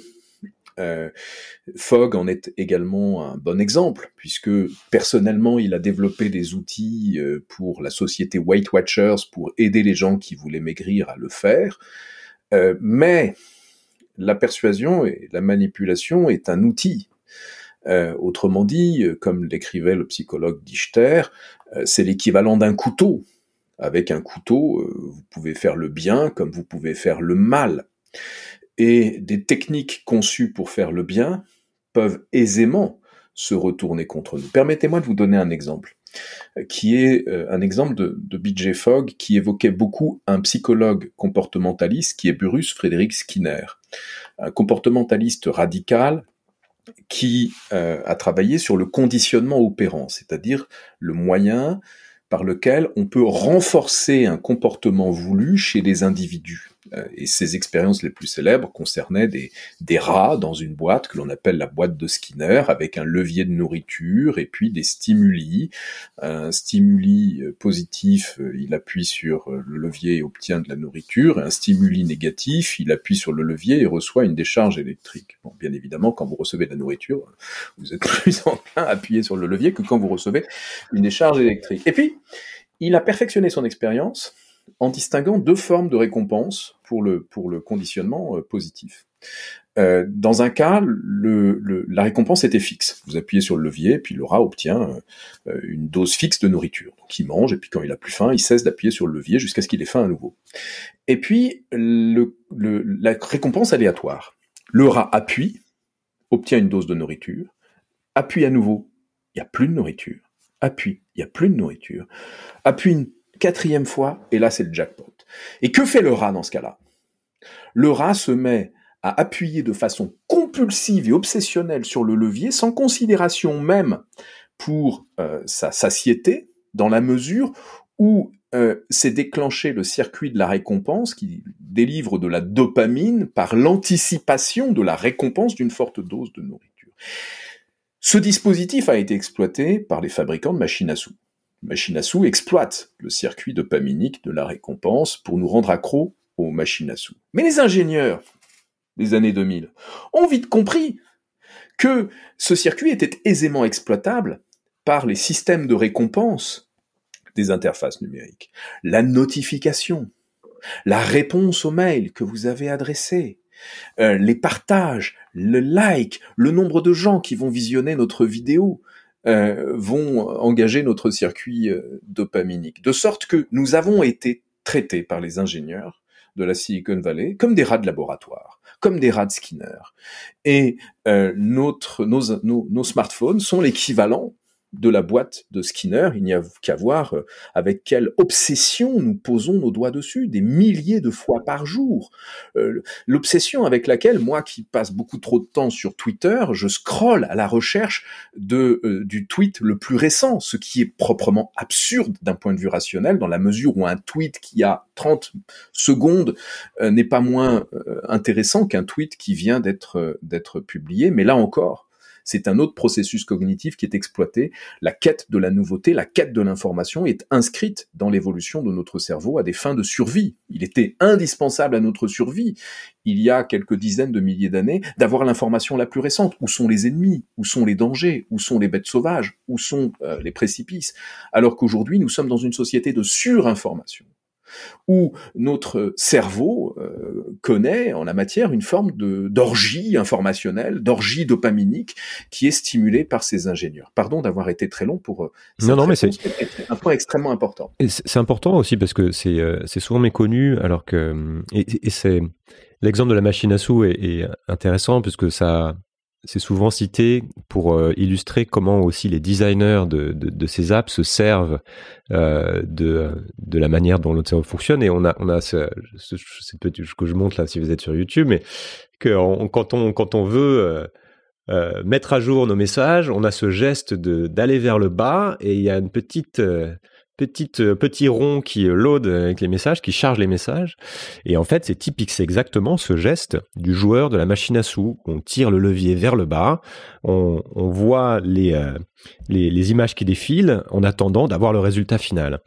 Euh, Fogg en est également un bon exemple, puisque personnellement, il a développé des outils pour la société Weight Watchers pour aider les gens qui voulaient maigrir à le faire. mais la persuasion et la manipulation est un outil. Euh, autrement dit, euh, comme l'écrivait le psychologue Dichter, euh, c'est l'équivalent d'un couteau. Avec un couteau, vous pouvez faire le bien comme vous pouvez faire le mal. Et des techniques conçues pour faire le bien peuvent aisément se retourner contre nous. Permettez-moi de vous donner un exemple, qui est un exemple de, BJ Fogg qui évoquait beaucoup un psychologue comportementaliste qui est Burrus Frédéric Skinner, un comportementaliste radical qui euh, a travaillé sur le conditionnement opérant, c'est-à-dire le moyen par lequel on peut renforcer un comportement voulu chez les individus. Euh, et ses expériences les plus célèbres concernaient des, rats dans une boîte que l'on appelle la boîte de Skinner, avec un levier de nourriture et puis des stimuli. Un stimuli euh, positif, euh, il appuie sur le levier et obtient de la nourriture, et un stimuli négatif, il appuie sur le levier et reçoit une décharge électrique. Bon, bien évidemment, quand vous recevez de la nourriture, vous êtes plus enclin à appuyer sur le levier que quand vous recevez une décharge électrique. Et puis, il a perfectionné son expérience en distinguant deux formes de récompense pour le, pour le conditionnement euh, positif. Euh, dans un cas, la récompense était fixe. Vous appuyez sur le levier, puis le rat obtient euh, une dose fixe de nourriture. Donc il mange, et puis quand il a plus faim, il cesse d'appuyer sur le levier jusqu'à ce qu'il ait faim à nouveau. Et puis, la récompense aléatoire. Le rat appuie, obtient une dose de nourriture, appuie à nouveau, il n'y a plus de nourriture, appuie, il n'y a plus de nourriture, appuie une Quatrième fois, et là c'est le jackpot. Et que fait le rat dans ce cas-là Le rat se met à appuyer de façon compulsive et obsessionnelle sur le levier sans considération même pour euh, sa satiété, dans la mesure où euh, s'est déclenché le circuit de la récompense qui délivre de la dopamine par l'anticipation de la récompense d'une forte dose de nourriture. Ce dispositif a été exploité par les fabricants de machines à sous. Machine à sous exploite le circuit de dopaminique de la récompense pour nous rendre accros aux machines à sous. Mais les ingénieurs des années 2000 ont vite compris que ce circuit était aisément exploitable par les systèmes de récompense des interfaces numériques. La notification, la réponse aux mails que vous avez adressés, euh, les partages, le like, le nombre de gens qui vont visionner notre vidéo, euh, vont engager notre circuit euh, dopaminique. De sorte que nous avons été traités par les ingénieurs de la Silicon Valley comme des rats de laboratoire, comme des rats Skinner. Et euh, notre, nos, nos, smartphones sont l'équivalent de la boîte de Skinner, il n'y a qu'à voir euh, avec quelle obsession nous posons nos doigts dessus, des milliers de fois par jour. Euh, l'obsession avec laquelle moi qui passe beaucoup trop de temps sur Twitter, je scrolle à la recherche de, euh, du tweet le plus récent, ce qui est proprement absurde d'un point de vue rationnel, dans la mesure où un tweet qui a 30 secondes n'est pas moins intéressant qu'un tweet qui vient d'être publié. Mais là encore, c'est un autre processus cognitif qui est exploité. La quête de la nouveauté, la quête de l'information est inscrite dans l'évolution de notre cerveau à des fins de survie. Il était indispensable à notre survie, il y a quelques dizaines de milliers d'années, d'avoir l'information la plus récente. Où sont les ennemis Où sont les dangers Où sont les bêtes sauvages Où sont euh, les précipices Alors qu'aujourd'hui, nous sommes dans une société de surinformation où notre cerveau euh, connaît en la matière une forme de d'orgie informationnelle, d'orgie dopaminique qui est stimulée par ces ingénieurs. Pardon d'avoir été très long pour euh, non non mais c'est un point extrêmement important. C'est important aussi parce que c'est euh, c'est souvent méconnu alors que et, c'est l'exemple de la machine à sous est intéressant puisque ça c'est souvent cité pour euh, illustrer comment aussi les designers de, ces apps se servent euh, de, la manière dont notre fonctionne. Et on a, on a ce, ce, que je montre là si vous êtes sur YouTube, mais que quand, on, quand on veut euh, mettre à jour nos messages, on a ce geste d'aller vers le bas et il y a une petite petite, euh, petit rond qui euh, load euh, avec les messages, qui charge les messages. Et en fait, c'est typique, c'est exactement ce geste du joueur de la machine à sous. On tire le levier vers le bas, on, voit les, les, les images qui défilent en attendant d'avoir le résultat final.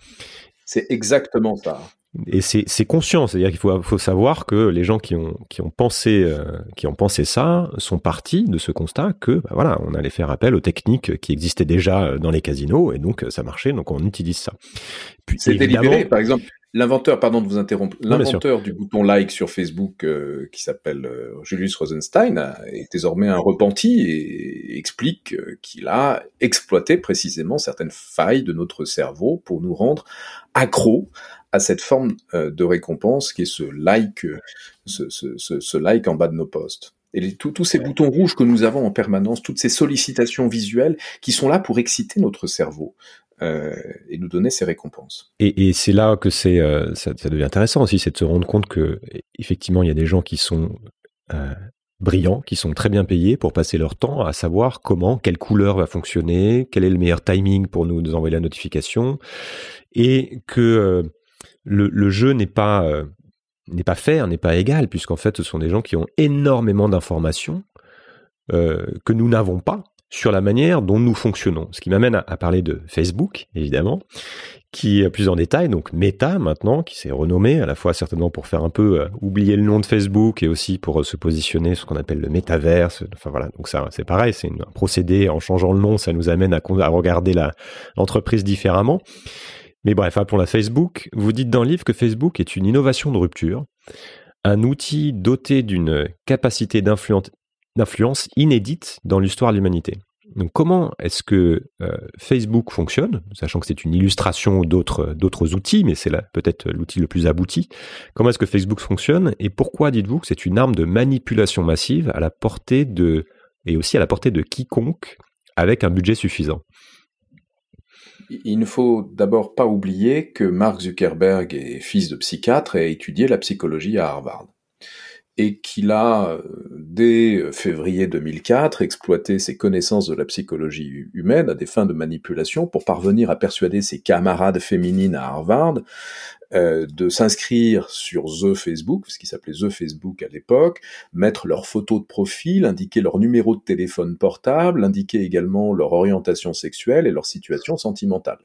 C'est exactement ça et c'est conscient, c'est-à-dire qu'il faut, savoir que les gens qui ont, pensé euh, qui ont pensé ça sont partis de ce constat que bah, voilà, on allait faire appel aux techniques qui existaient déjà euh, dans les casinos et donc euh, ça marchait, donc on utilise ça. C'est délibéré, par exemple. L'inventeur, pardon de vous interrompre, l'inventeur du bouton like sur Facebook qui s'appelle Julius Rosenstein est désormais un repenti et, explique qu'il a exploité précisément certaines failles de notre cerveau pour nous rendre accros à cette forme euh, de récompense qui est ce like, euh, ce, like en bas de nos posts. Et tous ces boutons rouges que nous avons en permanence, toutes ces sollicitations visuelles qui sont là pour exciter notre cerveau. Euh, et nous donner ces récompenses. Et, c'est là que c'est ça, devient intéressant aussi, c'est de se rendre compte que effectivement il y a des gens qui sont brillants, qui sont très bien payés pour passer leur temps à savoir comment, quelle couleur va fonctionner, quel est le meilleur timing pour nous, nous envoyer la notification, et que le, jeu n'est pas, euh, n'est pas fair, hein, n'est pas égal, puisqu'en fait, ce sont des gens qui ont énormément d'informations euh, que nous n'avons pas sur la manière dont nous fonctionnons. Ce qui m'amène à, parler de Facebook, évidemment, qui plus en détail, donc Meta maintenant, qui s'est renommé à la fois certainement pour faire un peu euh, oublier le nom de Facebook et aussi pour se positionner sur ce qu'on appelle le métaverse. Enfin voilà, donc ça c'est pareil, c'est un procédé en changeant le nom, ça nous amène à, à regarder l'entreprise différemment. Mais bref, hein, pour la Facebook. Vous dites dans le livre que Facebook est une innovation de rupture, un outil doté d'une capacité d'influence inédite dans l'histoire de l'humanité. Donc comment est-ce que euh, Facebook fonctionne, sachant que c'est une illustration d'autres outils, mais c'est peut-être l'outil le plus abouti. Comment est-ce que Facebook fonctionne et pourquoi dites-vous que c'est une arme de manipulation massive à la portée de et aussi à la portée de quiconque avec un budget suffisant il ne faut d'abord pas oublier que Mark Zuckerberg est fils de psychiatre et a étudié la psychologie à Harvard et qu'il a, euh, dès euh, février 2004, exploité ses connaissances de la psychologie humaine à des fins de manipulation pour parvenir à persuader ses camarades féminines à Harvard euh, de s'inscrire sur The Facebook, ce qui s'appelait The Facebook à l'époque, mettre leurs photos de profil, indiquer leur numéro de téléphone portable, indiquer également leur orientation sexuelle et leur situation sentimentale.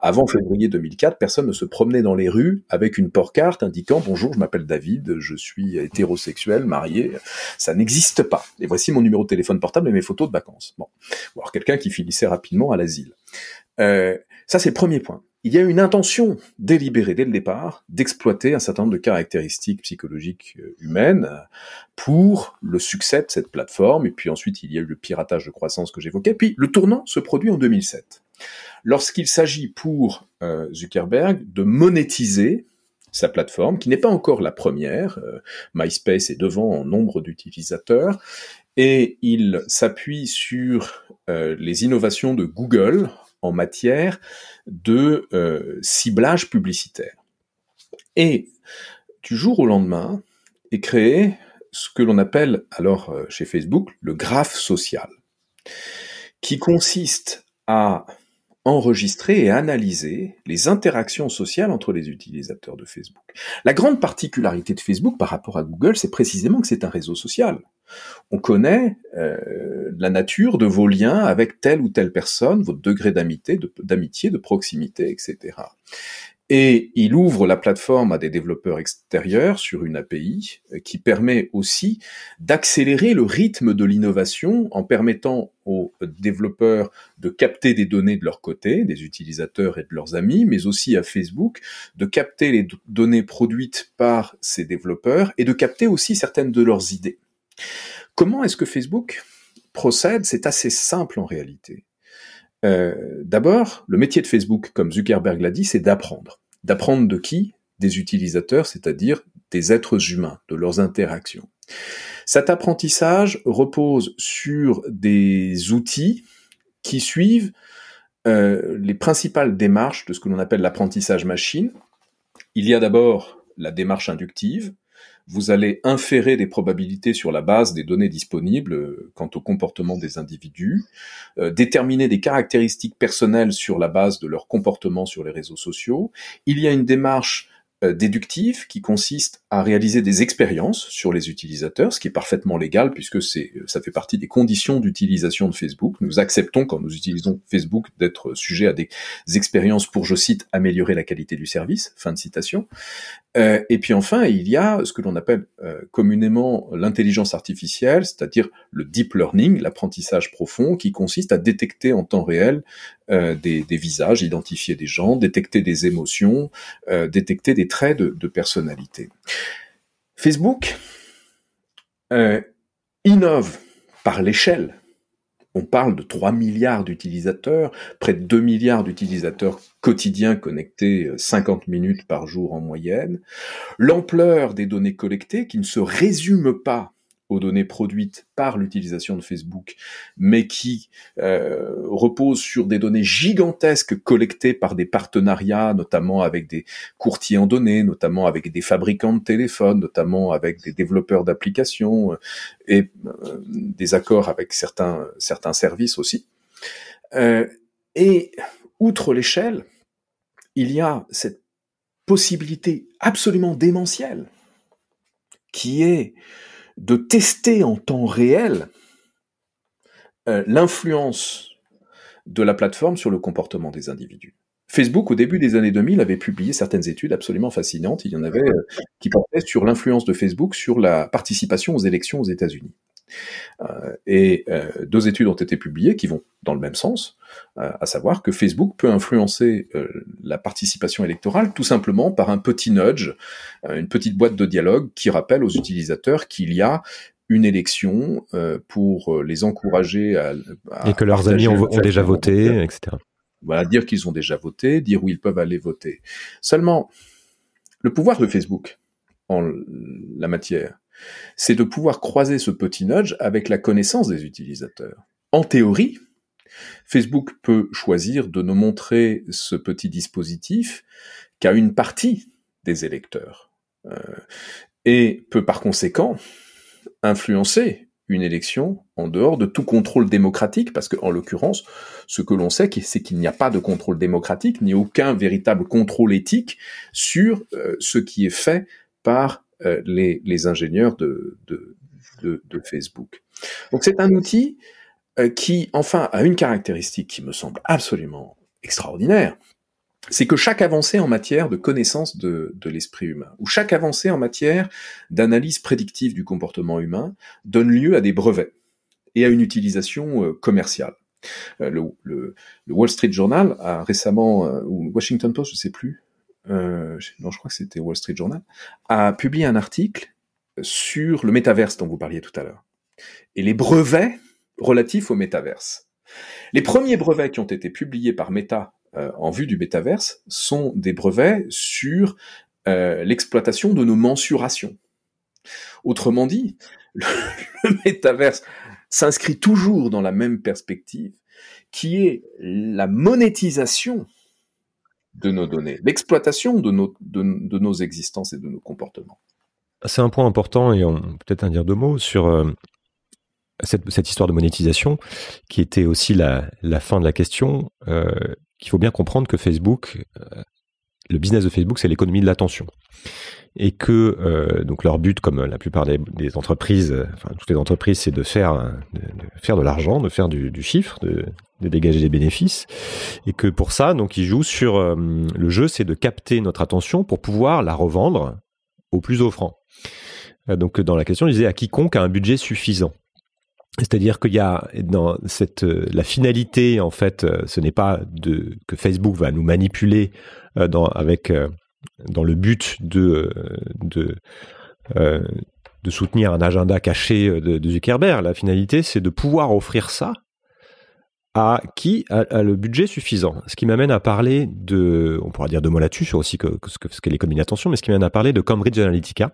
avant février 2004, personne ne se promenait dans les rues avec une porte-carte indiquant « Bonjour, je m'appelle David, je suis hétéro sexuel, marié, ça n'existe pas. Et voici mon numéro de téléphone portable et mes photos de vacances. Bon. voire quelqu'un qui finissait rapidement à l'asile. Euh, ça, c'est le premier point. Il y a une intention délibérée dès le départ d'exploiter un certain nombre de caractéristiques psychologiques euh, humaines pour le succès de cette plateforme. Et puis ensuite, il y a eu le piratage de croissance que j'évoquais. Puis le tournant se produit en 2007. Lorsqu'il s'agit pour euh, Zuckerberg de monétiser sa plateforme, qui n'est pas encore la première. Euh, MySpace est devant en nombre d'utilisateurs. Et il s'appuie sur euh, les innovations de Google en matière de euh, ciblage publicitaire. Et du jour au lendemain est créé ce que l'on appelle alors chez Facebook le graphe social, qui consiste à enregistrer et analyser les interactions sociales entre les utilisateurs de Facebook. La grande particularité de Facebook par rapport à Google, c'est précisément que c'est un réseau social. On connaît euh, la nature de vos liens avec telle ou telle personne, votre degré d'amitié, d'amitié, de proximité, etc. Et il ouvre la plateforme à des développeurs extérieurs sur une API euh, qui permet aussi d'accélérer le rythme de l'innovation en permettant aux développeurs de capter des données de leur côté, des utilisateurs et de leurs amis, mais aussi à Facebook de capter les données produites par ces développeurs et de capter aussi certaines de leurs idées. Comment est-ce que Facebook procède C'est assez simple en réalité. Euh, d'abord, le métier de Facebook, comme Zuckerberg l'a dit, c'est d'apprendre. D'apprendre de qui Des utilisateurs, c'est-à-dire des êtres humains, de leurs interactions. Cet apprentissage repose sur des outils qui suivent euh, les principales démarches de ce que l'on appelle l'apprentissage machine. Il y a d'abord la démarche inductive, vous allez inférer des probabilités sur la base des données disponibles euh, quant au comportement des individus, euh, déterminer des caractéristiques personnelles sur la base de leur comportement sur les réseaux sociaux. Il y a une démarche euh, déductif qui consiste à réaliser des expériences sur les utilisateurs, ce qui est parfaitement légal puisque c'est euh, ça fait partie des conditions d'utilisation de Facebook. Nous acceptons quand nous utilisons Facebook d'être sujet à des expériences pour, je cite, améliorer la qualité du service. Fin de citation. Euh, et puis enfin, il y a ce que l'on appelle communément l'intelligence artificielle, c'est-à-dire le deep learning, l'apprentissage profond, qui consiste à détecter en temps réel euh, des, visages, identifier des gens, détecter des émotions, euh, détecter des traits de, personnalité. Facebook euh, innove par l'échelle. On parle de 3 milliards d'utilisateurs, près de 2 milliards d'utilisateurs quotidiens connectés 50 minutes par jour en moyenne. L'ampleur des données collectées qui ne se résume pas aux données produites par l'utilisation de Facebook, mais qui euh, repose sur des données gigantesques collectées par des partenariats, notamment avec des courtiers en données, notamment avec des fabricants de téléphones, notamment avec des développeurs d'applications euh, et euh, des accords avec certains, certains services aussi. et outre l'échelle, il y a cette possibilité absolument démentielle qui est de tester en temps réel euh, l'influence de la plateforme sur le comportement des individus. Facebook, au début des années 2000, avait publié certaines études absolument fascinantes. Il y en avait euh, qui portaient sur l'influence de Facebook sur la participation aux élections aux États-Unis. Euh, et euh, deux études ont été publiées qui vont dans le même sens, euh, à savoir que Facebook peut influencer la participation électorale tout simplement par un petit nudge, une petite boîte de dialogue qui rappelle aux utilisateurs qu'il y a une élection pour les encourager à, et que leurs amis ont, déjà voté, etc. Voilà, dire qu'ils ont déjà voté, dire où ils peuvent aller voter. Seulement, le pouvoir de Facebook en la matière, c'est de pouvoir croiser ce petit nudge avec la connaissance des utilisateurs. En théorie, Facebook peut choisir de ne montrer ce petit dispositif qu'à une partie des électeurs euh, et peut par conséquent influencer une élection en dehors de tout contrôle démocratique, parce qu'en l'occurrence, ce que l'on sait, c'est qu'il n'y a pas de contrôle démocratique, ni aucun véritable contrôle éthique sur euh, ce qui est fait par euh, les, ingénieurs de, Facebook. Donc c'est un outil euh, qui, enfin, a une caractéristique qui me semble absolument extraordinaire, c'est que chaque avancée en matière de connaissance de, l'esprit humain, ou chaque avancée en matière d'analyse prédictive du comportement humain, donne lieu à des brevets et à une utilisation euh, commerciale. Le, le Wall Street Journal a récemment, ou Washington Post, je ne sais plus, euh, non, je crois que c'était Wall Street Journal, a publié un article sur le métaverse dont vous parliez tout à l'heure et les brevets relatifs au métaverse. Les premiers brevets qui ont été publiés par Meta euh, en vue du métaverse sont des brevets sur euh, l'exploitation de nos mensurations. Autrement dit, le, le métaverse s'inscrit toujours dans la même perspective qui est la monétisation de nos données, l'exploitation de nos, de, nos existences et de nos comportements. C'est un point important et on peut être en dire deux mots sur euh, cette, histoire de monétisation qui était aussi la, fin de la question. Euh, qu'il faut bien comprendre que Facebook euh, le business de Facebook, c'est l'économie de l'attention. Et que euh, donc leur but, comme la plupart des, entreprises, euh, enfin toutes les entreprises, c'est de faire euh, de, faire de l'argent, de faire du, chiffre, de, dégager des bénéfices, et que pour ça, donc ils jouent sur le jeu, c'est de capter notre attention pour pouvoir la revendre au plus offrant. Donc dans la question, il disait à quiconque a un budget suffisant. C'est-à-dire qu'il y a dans cette euh, la finalité en fait, euh, ce n'est pas que Facebook va nous manipuler euh, dans avec dans le but de soutenir un agenda caché de, Zuckerberg. La finalité, c'est de pouvoir offrir ça à qui a, le budget suffisant. Ce qui m'amène à parler de, on pourra dire de mots là-dessus aussi que, qu'elle est ce qu'est l'économie mais ce qui m'amène à parler de Cambridge Analytica,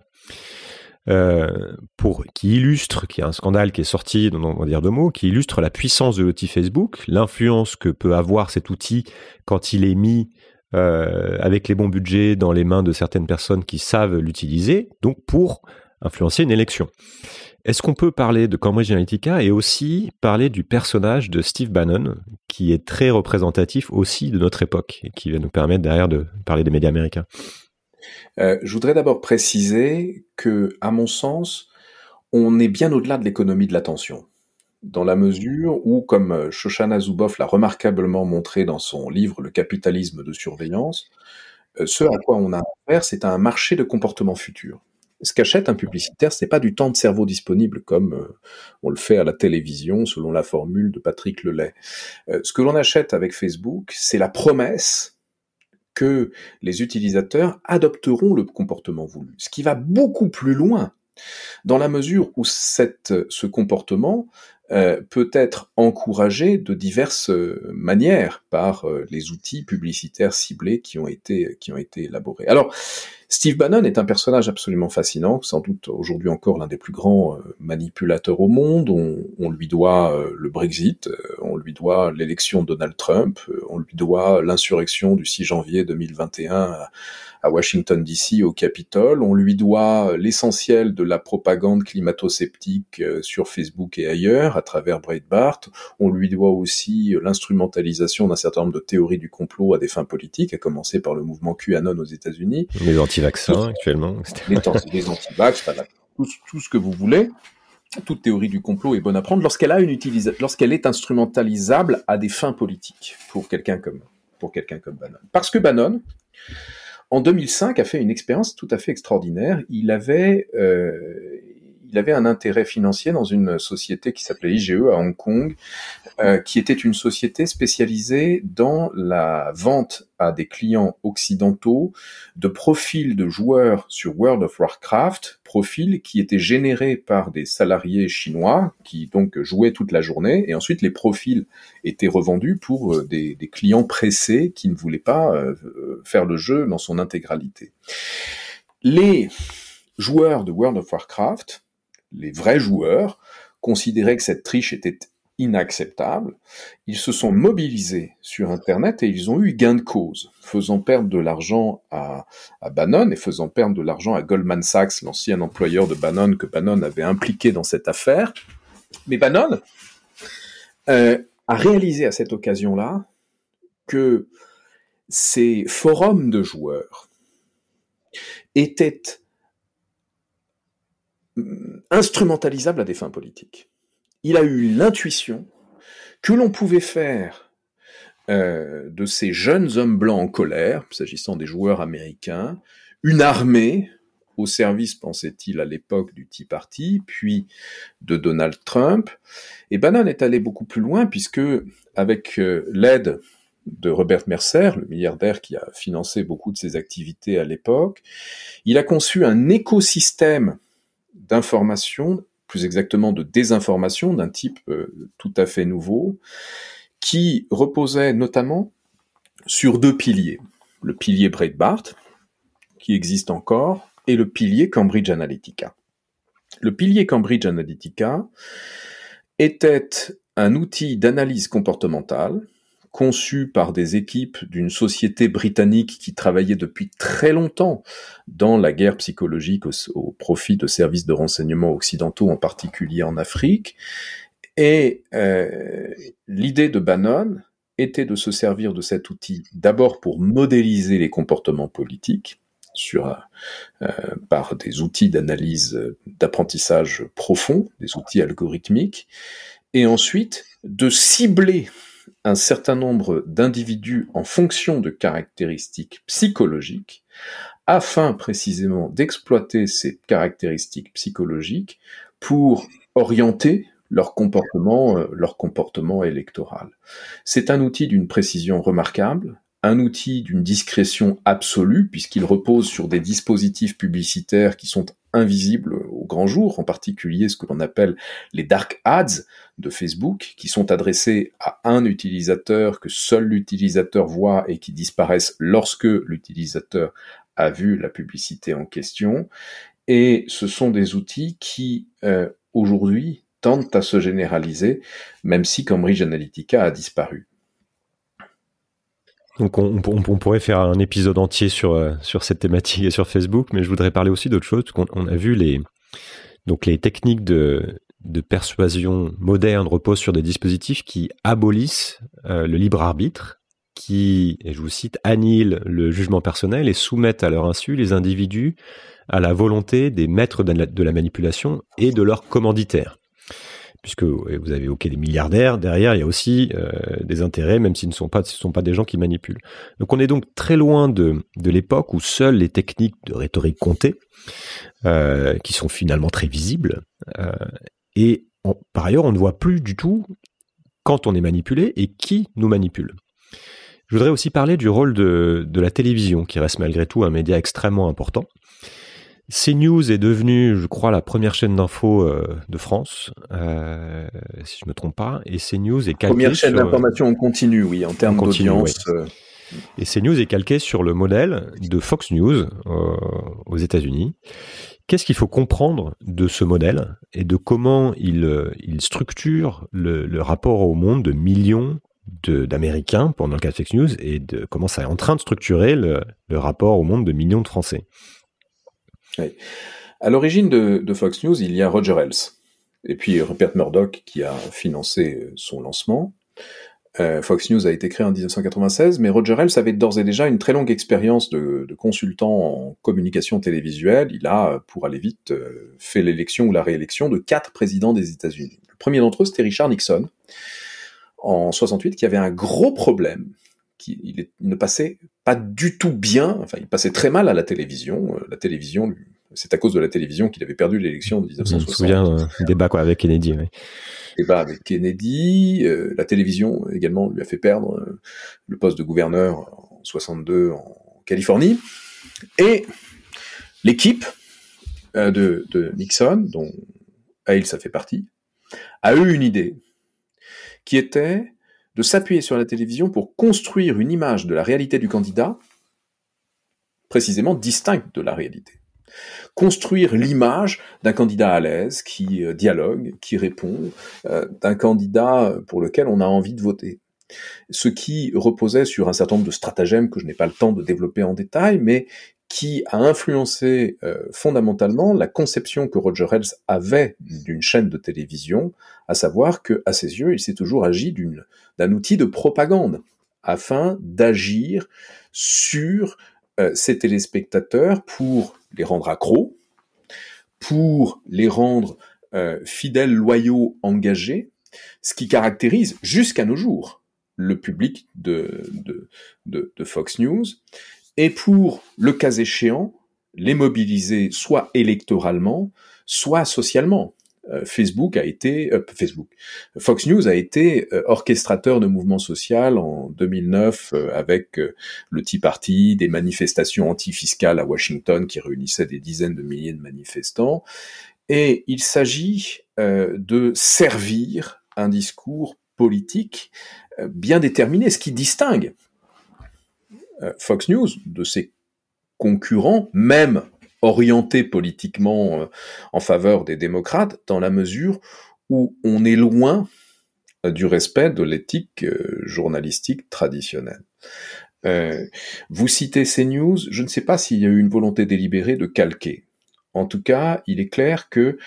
euh, pour, qui illustre, qui est un scandale qui est sorti, on va dire deux mots, qui illustre la puissance de l'outil Facebook, l'influence que peut avoir cet outil quand il est mis euh, avec les bons budgets dans les mains de certaines personnes qui savent l'utiliser, donc pour influencer une élection. Est-ce qu'on peut parler de Cambridge Analytica et aussi parler du personnage de Steve Bannon, qui est très représentatif aussi de notre époque et qui va nous permettre derrière de parler des médias américains euh, je voudrais d'abord préciser que, à mon sens, on est bien au-delà de l'économie de l'attention, dans la mesure où, comme euh, Shoshana Zuboff l'a remarquablement montré dans son livre Le capitalisme de surveillance, euh, ce à quoi on a affaire, c'est un marché de comportement futur. Ce qu'achète un publicitaire, c'est pas du temps de cerveau disponible comme on le fait à la télévision, selon la formule de Patrick Lelay. ce que l'on achète avec Facebook, c'est la promesse que les utilisateurs adopteront le comportement voulu, ce qui va beaucoup plus loin dans la mesure où cette, ce comportement euh, peut être encouragé de diverses euh, manières par euh, les outils publicitaires ciblés qui ont été qui ont été élaborés. Alors Steve Bannon est un personnage absolument fascinant, sans doute aujourd'hui encore l'un des plus grands manipulateurs au monde. On, lui doit le Brexit, on lui doit l'élection de Donald Trump, on lui doit l'insurrection du 6 janvier 2021 à, à Washington DC au Capitole, on lui doit l'essentiel de la propagande climato-sceptique sur Facebook et ailleurs à travers Breitbart. On lui doit aussi l'instrumentalisation d'un certain nombre de théories du complot à des fins politiques, à commencer par le mouvement QAnon aux États-Unis. Les anti-vaccins actuellement. Les, anti-vax, tout, ce que vous voulez toute théorie du complot est bonne à prendre lorsqu'elle a une lorsqu'elle est instrumentalisable à des fins politiques pour quelqu'un comme pour quelqu'un comme Bannon. Parce que Bannon, en 2005, a fait une expérience tout à fait extraordinaire. Il avait euh, il avait un intérêt financier dans une société qui s'appelait IGE à Hong Kong, euh, qui était une société spécialisée dans la vente à des clients occidentaux de profils de joueurs sur World of Warcraft, profils qui étaient générés par des salariés chinois qui donc jouaient toute la journée et ensuite les profils étaient revendus pour euh, des, clients pressés qui ne voulaient pas euh, faire le jeu dans son intégralité. Les joueurs de World of Warcraft les vrais joueurs considéraient que cette triche était inacceptable. Ils se sont mobilisés sur Internet et ils ont eu gain de cause, faisant perdre de l'argent à, Bannon et faisant perdre de l'argent à Goldman Sachs, l'ancien employeur de Bannon que Bannon avait impliqué dans cette affaire. Mais Bannon euh, a réalisé à cette occasion-là que ces forums de joueurs étaient instrumentalisable à des fins politiques. Il a eu l'intuition que l'on pouvait faire euh, de ces jeunes hommes blancs en colère, s'agissant des joueurs américains, une armée au service, pensait-il à l'époque, du Tea Party, puis de Donald Trump. Et Bannon est allé beaucoup plus loin, puisque avec euh, l'aide de Robert Mercer, le milliardaire qui a financé beaucoup de ses activités à l'époque, il a conçu un écosystème d'information, plus exactement de désinformation d'un type euh, tout à fait nouveau, qui reposait notamment sur deux piliers. Le pilier Breitbart, qui existe encore, et le pilier Cambridge Analytica. Le pilier Cambridge Analytica était un outil d'analyse comportementale conçu par des équipes d'une société britannique qui travaillait depuis très longtemps dans la guerre psychologique au, profit de services de renseignement occidentaux, en particulier en Afrique. Et euh, l'idée de Bannon était de se servir de cet outil d'abord pour modéliser les comportements politiques, euh, euh, par des outils d'analyse, d'apprentissage profond, des outils algorithmiques, et ensuite de cibler un certain nombre d'individus en fonction de caractéristiques psychologiques, afin précisément d'exploiter ces caractéristiques psychologiques pour orienter leur comportement, euh, leur comportement électoral. C'est un outil d'une précision remarquable un outil d'une discrétion absolue, puisqu'il repose sur des dispositifs publicitaires qui sont invisibles au grand jour, en particulier ce que l'on appelle les dark ads de Facebook, qui sont adressés à un utilisateur que seul l'utilisateur voit et qui disparaissent lorsque l'utilisateur a vu la publicité en question. Et ce sont des outils qui, euh, aujourd'hui, tentent à se généraliser, même si Cambridge Analytica a disparu. Donc on, pourrait faire un épisode entier sur, euh, sur cette thématique et sur Facebook, mais je voudrais parler aussi d'autre chose, parce qu'on a vu les, donc les techniques de, persuasion moderne reposent sur des dispositifs qui abolissent euh, le libre arbitre, qui, et je vous cite, annihilent le jugement personnel et soumettent à leur insu les individus à la volonté des maîtres de la manipulation et de leurs commanditaires puisque vous avez évoqué des milliardaires, derrière il y a aussi euh, des intérêts, même s'ils ne sont pas, ce sont pas des gens qui manipulent. Donc on est donc très loin de, l'époque où seules les techniques de rhétorique comptaient, euh, qui sont finalement très visibles, euh, et par ailleurs on ne voit plus du tout quand on est manipulé et qui nous manipule. Je voudrais aussi parler du rôle de la télévision, qui reste malgré tout un média extrêmement important CNews est devenue, je crois, la première chaîne d'info euh, de France, euh, si je ne me trompe pas. Et CNews est calquée première chaîne sur... d'information oui, en termes d'audience. Euh. est sur le modèle de Fox News aux États-Unis. Qu'est-ce qu'il faut comprendre de ce modèle et de comment il, structure le, rapport au monde de millions d'Américains pendant le cas de Fox News et de comment ça est en train de structurer le rapport au monde de millions de Français à l'origine de, Fox News, il y a Roger Ailes et puis Rupert Murdoch qui a financé euh, son lancement. Euh, Fox News a été créé en 1996, mais Roger Ailes avait d'ores et déjà une très longue expérience de, consultant en communication télévisuelle. Il a, pour aller vite, euh, fait l'élection ou la réélection de quatre présidents des États-Unis. Le premier d'entre eux, c'était Richard Nixon, en 68, qui avait un gros problème. Qui, il, ne passait pas du tout bien, enfin il passait très mal à la télévision. La télévision lui c'est à cause de la télévision qu'il avait perdu l'élection de 1960. Je me souviens, euh, débat quoi, avec Kennedy. Oui. Débat avec Kennedy. Euh, la télévision également lui a fait perdre euh, le poste de gouverneur en 62 en Californie. Et l'équipe de, Nixon, dont Ailes ça fait partie, a eu une idée qui était de s'appuyer sur la télévision pour construire une image de la réalité du candidat précisément distincte de la réalité. Construire l'image d'un candidat à l'aise, qui euh, dialogue, qui répond, euh, d'un candidat euh, pour lequel on a envie de voter. Ce qui reposait sur un certain nombre de stratagèmes que je n'ai pas le temps de développer en détail, mais qui a influencé fondamentalement la conception que Roger Ailes avait d'une chaîne de télévision, à savoir que, à ses yeux, il s'est toujours agi d'une, d'un outil de propagande afin d'agir sur ses téléspectateurs pour les rendre accros, pour les rendre euh, fidèles, loyaux, engagés, ce qui caractérise jusqu'à nos jours le public de Fox News, et pour, le cas échéant, les mobiliser soit électoralement, soit socialement. Euh, Facebook a été euh, Facebook. Fox News a été euh, orchestrateur de mouvements sociaux en 2009 avec le Tea Party, des manifestations antifiscales à Washington qui réunissaient des dizaines de milliers de manifestants. Et il s'agit de servir un discours politique bien déterminé, ce qui distingue Fox News de ses concurrents, même orienté politiquement euh, en faveur des démocrates, dans la mesure où on est loin euh, du respect de l'éthique euh, journalistique traditionnelle. vous citez CNews, je ne sais pas s'il y a eu une volonté délibérée de calquer. En tout cas, il est clair que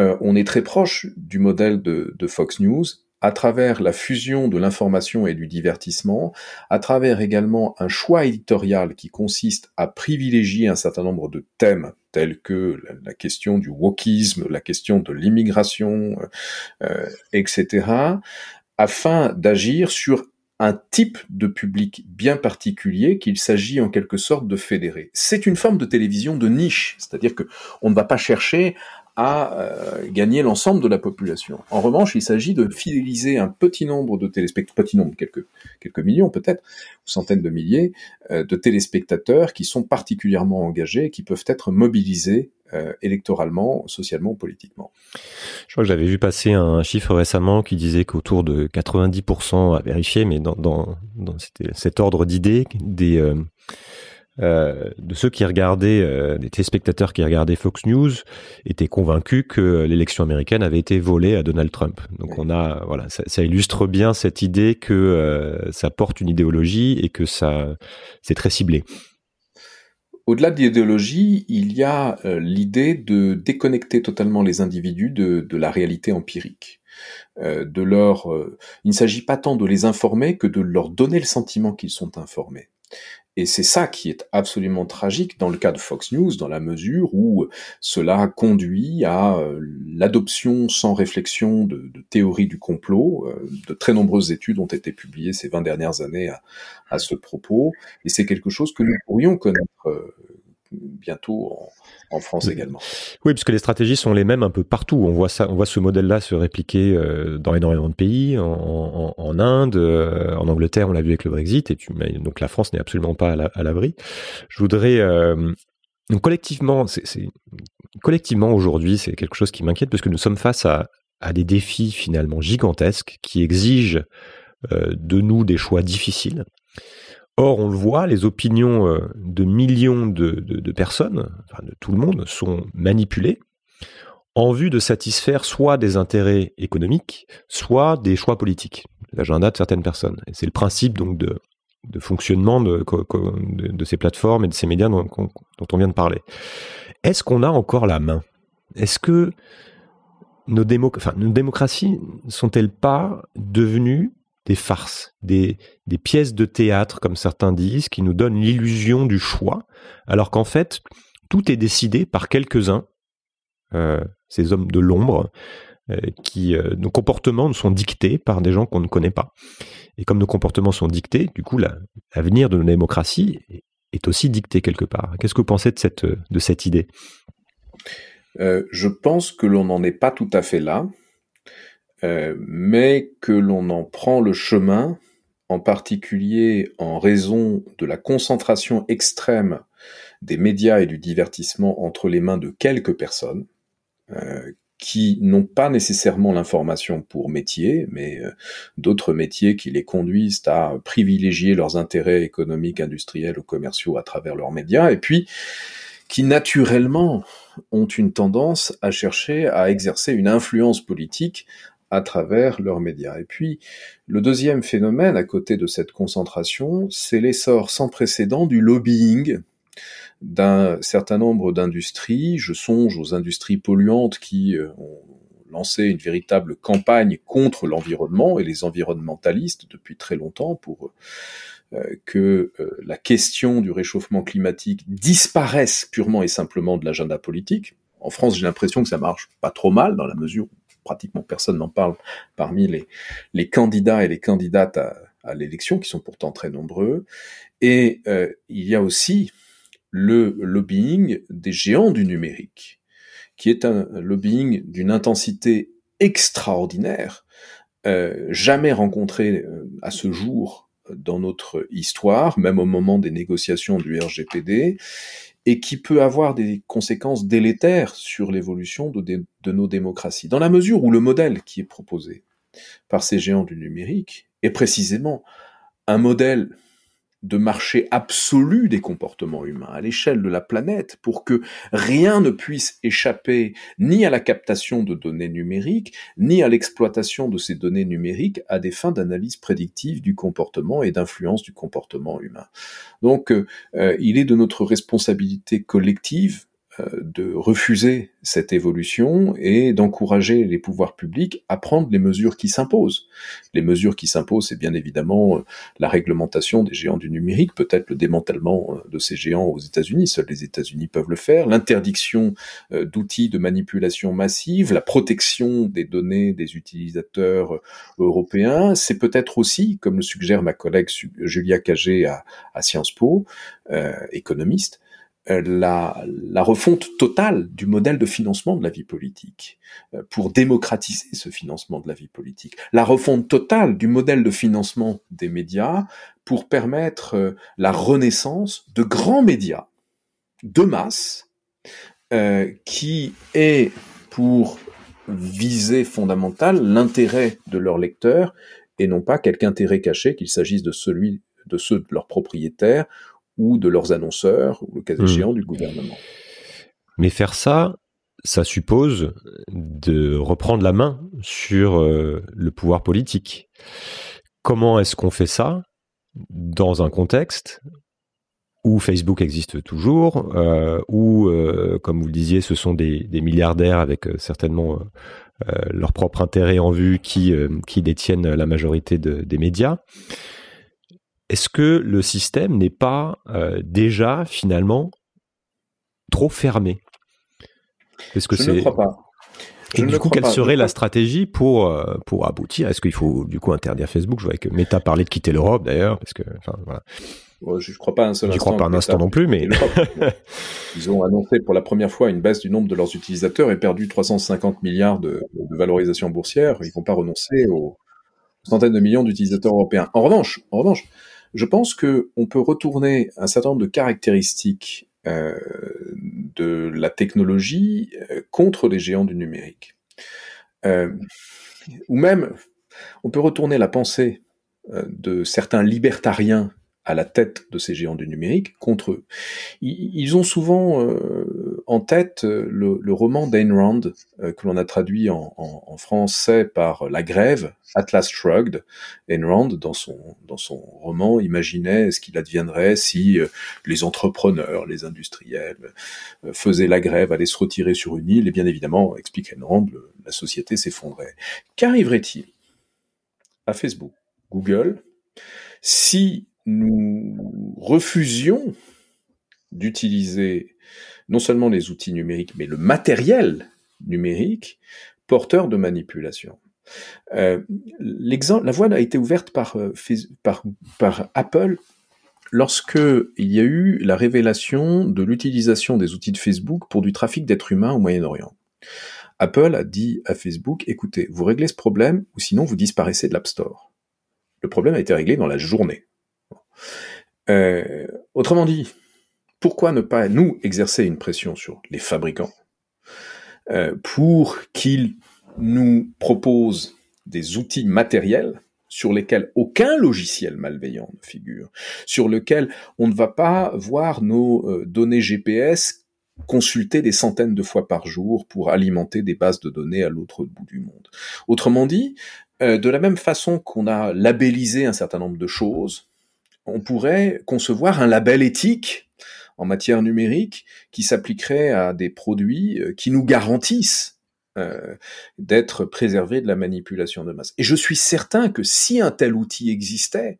on est très proche du modèle de Fox News à travers la fusion de l'information et du divertissement, à travers également un choix éditorial qui consiste à privilégier un certain nombre de thèmes tels que la question du wokisme, la question de l'immigration, euh, euh, etc., afin d'agir sur un type de public bien particulier qu'il s'agit en quelque sorte de fédérer. C'est une forme de télévision de niche, c'est-à-dire que on ne va pas chercher à euh, gagner l'ensemble de la population. En revanche, il s'agit de fidéliser un petit nombre de téléspectateurs, petit nombre, quelques, quelques millions peut-être, ou centaines de milliers, euh, de téléspectateurs qui sont particulièrement engagés, qui peuvent être mobilisés euh, électoralement, socialement, politiquement. Je crois que j'avais vu passer un chiffre récemment qui disait qu'autour de 90% à vérifier, mais dans, dans, dans cet ordre d'idées, des euh, de ceux qui regardaient, euh, des téléspectateurs qui regardaient Fox News, étaient convaincus que l'élection américaine avait été volée à Donald Trump. Donc on a, voilà, ça, illustre bien cette idée que euh, ça porte une idéologie et que ça, c'est très ciblé. Au-delà de l'idéologie, il y a l'idée de déconnecter totalement les individus de, de la réalité empirique. de leur, il ne s'agit pas tant de les informer que de leur donner le sentiment qu'ils sont informés. Et c'est ça qui est absolument tragique dans le cas de Fox News, dans la mesure où cela conduit à euh, l'adoption sans réflexion de, de, théories du complot. Euh, de très nombreuses études ont été publiées ces 20 dernières années à, à ce propos, et c'est quelque chose que nous pourrions connaître euh, bientôt en, France également. Oui, puisque les stratégies sont les mêmes un peu partout. On voit ça, on voit ce modèle-là se répliquer euh, dans énormément de pays, en, Inde, euh, en Angleterre, on l'a vu avec le Brexit, et donc la France n'est absolument pas à l'abri. Je voudrais euh, donc collectivement, collectivement aujourd'hui, c'est quelque chose qui m'inquiète parce que nous sommes face à des défis finalement gigantesques qui exigent de nous des choix difficiles Or, on le voit, les opinions euh, de millions de, personnes, enfin de tout le monde, sont manipulées en vue de satisfaire soit des intérêts économiques, soit des choix politiques, l'agenda de certaines personnes. Et c'est le principe donc de, fonctionnement de, ces plateformes et de ces médias dont, on vient de parler. Est-ce qu'on a encore la main Est-ce que nos, nos démocraties ne sont-elles pas devenues des farces, des, pièces de théâtre, comme certains disent, qui nous donnent l'illusion du choix, alors qu'en fait, tout est décidé par quelques-uns, euh, ces hommes de l'ombre, euh, qui euh, nos comportements sont dictés par des gens qu'on ne connaît pas. Et comme nos comportements sont dictés, du coup, l'avenir de nos démocraties est aussi dicté quelque part. Qu'est-ce que vous pensez de cette, idée Je pense que l'on n'en est pas tout à fait là. Euh, mais que l'on en prend le chemin, en particulier en raison de la concentration extrême des médias et du divertissement entre les mains de quelques personnes, euh, qui n'ont pas nécessairement l'information pour métier, mais euh, d'autres métiers qui les conduisent à privilégier leurs intérêts économiques, industriels ou commerciaux à travers leurs médias, et puis qui naturellement ont une tendance à chercher à exercer une influence politique à travers leurs médias. Et puis, le deuxième phénomène, à côté de cette concentration, c'est l'essor sans précédent du lobbying d'un certain nombre d'industries. Je songe aux industries polluantes qui euh, ont lancé une véritable campagne contre l'environnement et les environnementalistes depuis très longtemps pour euh, que euh, la question du réchauffement climatique disparaisse purement et simplement de l'agenda politique. En France, j'ai l'impression que ça marche pas trop mal dans la mesure où pratiquement personne n'en parle parmi les, candidats et les candidates à, l'élection, qui sont pourtant très nombreux. Et euh, il y a aussi le lobbying des géants du numérique, qui est un lobbying d'une intensité extraordinaire, euh, jamais rencontré euh, à ce jour dans notre histoire, même au moment des négociations du RGPD, et qui peut avoir des conséquences délétères sur l'évolution de, nos démocraties, dans la mesure où le modèle qui est proposé par ces géants du numérique est précisément un modèle de marché absolu des comportements humains à l'échelle de la planète pour que rien ne puisse échapper ni à la captation de données numériques, ni à l'exploitation de ces données numériques à des fins d'analyse prédictive du comportement et d'influence du comportement humain. Donc euh, euh, il est de notre responsabilité collective euh, de refuser cette évolution et d'encourager les pouvoirs publics à prendre les mesures qui s'imposent. Les mesures qui s'imposent, c'est bien évidemment euh, la réglementation des géants du numérique, peut-être le démantèlement euh, de ces géants aux États-Unis, seuls les États-Unis peuvent le faire, l'interdiction d'outils de manipulation massive, la protection des données des utilisateurs européens, c'est peut-être aussi, comme le suggère ma collègue Julia Cagé à, Sciences Po, économiste, euh, la, refonte totale du modèle de financement de la vie politique euh, pour démocratiser ce financement de la vie politique, la refonte totale du modèle de financement des médias pour permettre euh, la renaissance de grands médias de masse qui est pour visée fondamentale l'intérêt de leurs lecteurs et non pas quelque intérêt caché qu'il s'agisse de celui de ceux de leurs propriétaires ou de leurs annonceurs, ou le cas hmm. échéant du gouvernement. Mais faire ça, ça suppose de reprendre la main sur euh, le pouvoir politique. Comment est-ce qu'on fait ça dans un contexte où Facebook existe toujours, euh, où, euh, comme vous le disiez, ce sont des, milliardaires avec certainement leur propre intérêt en vue qui, détiennent la majorité des médias est-ce que le système n'est pas euh, déjà finalement trop fermé Je ne crois pas. du coup, quelle serait la stratégie pour, euh, pour aboutir Est-ce qu'il faut du coup interdire Facebook Je vois que Meta parlait de quitter l'Europe d'ailleurs, parce que Je ne crois pas un seul instant. crois pas un instant non plus, mais. Ils ont annoncé pour la première fois une baisse du nombre de leurs utilisateurs et perdu 350 milliards de, de valorisation boursière. Ils ne vont pas renoncer aux centaines de millions d'utilisateurs européens. En revanche, en revanche, je pense que on peut retourner un certain nombre de caractéristiques euh, de la technologie euh, contre les géants du numérique. Euh, ou même, on peut retourner la pensée de certains libertariens à la tête de ces géants du numérique contre eux. Ils ont souvent en tête euh, le, roman d'Ayn Rand, euh, que l'on a traduit en, français par La Grève, Atlas Shrugged. Ayn Rand, dans son, dans son roman, imaginait ce qu'il adviendrait si euh, les entrepreneurs, les industriels faisaient la grève, allaient se retirer sur une île, et bien évidemment, explique Ayn Rand, la société s'effondrait. Qu'arriverait-il à Facebook, Google, si nous refusions d'utiliser non seulement les outils numériques, mais le matériel numérique porteur de manipulation. Euh, l'exemple, la voie a été ouverte euh, par, par, Apple lorsque il y a eu la révélation de l'utilisation des outils de Facebook pour du trafic d'êtres humains au Moyen-Orient. Apple a dit à Facebook, écoutez, vous réglez ce problème ou sinon vous disparaissez de l'App Store. Le problème a été réglé dans la journée. Euh, autrement dit, pourquoi ne pas, nous, exercer une pression sur les fabricants euh, pour qu'ils nous proposent des outils matériels sur lesquels aucun logiciel malveillant ne figure, sur lequel on ne va pas voir nos euh, données GPS consultées des centaines de fois par jour pour alimenter des bases de données à l'autre bout du monde. Autrement dit, euh, de la même façon qu'on a labellisé un certain nombre de choses, on pourrait concevoir un label éthique en matière numérique qui s'appliquerait à des produits euh, qui nous garantissent euh, d'être préservés de la manipulation de masse. Et je suis certain que si un tel outil existait,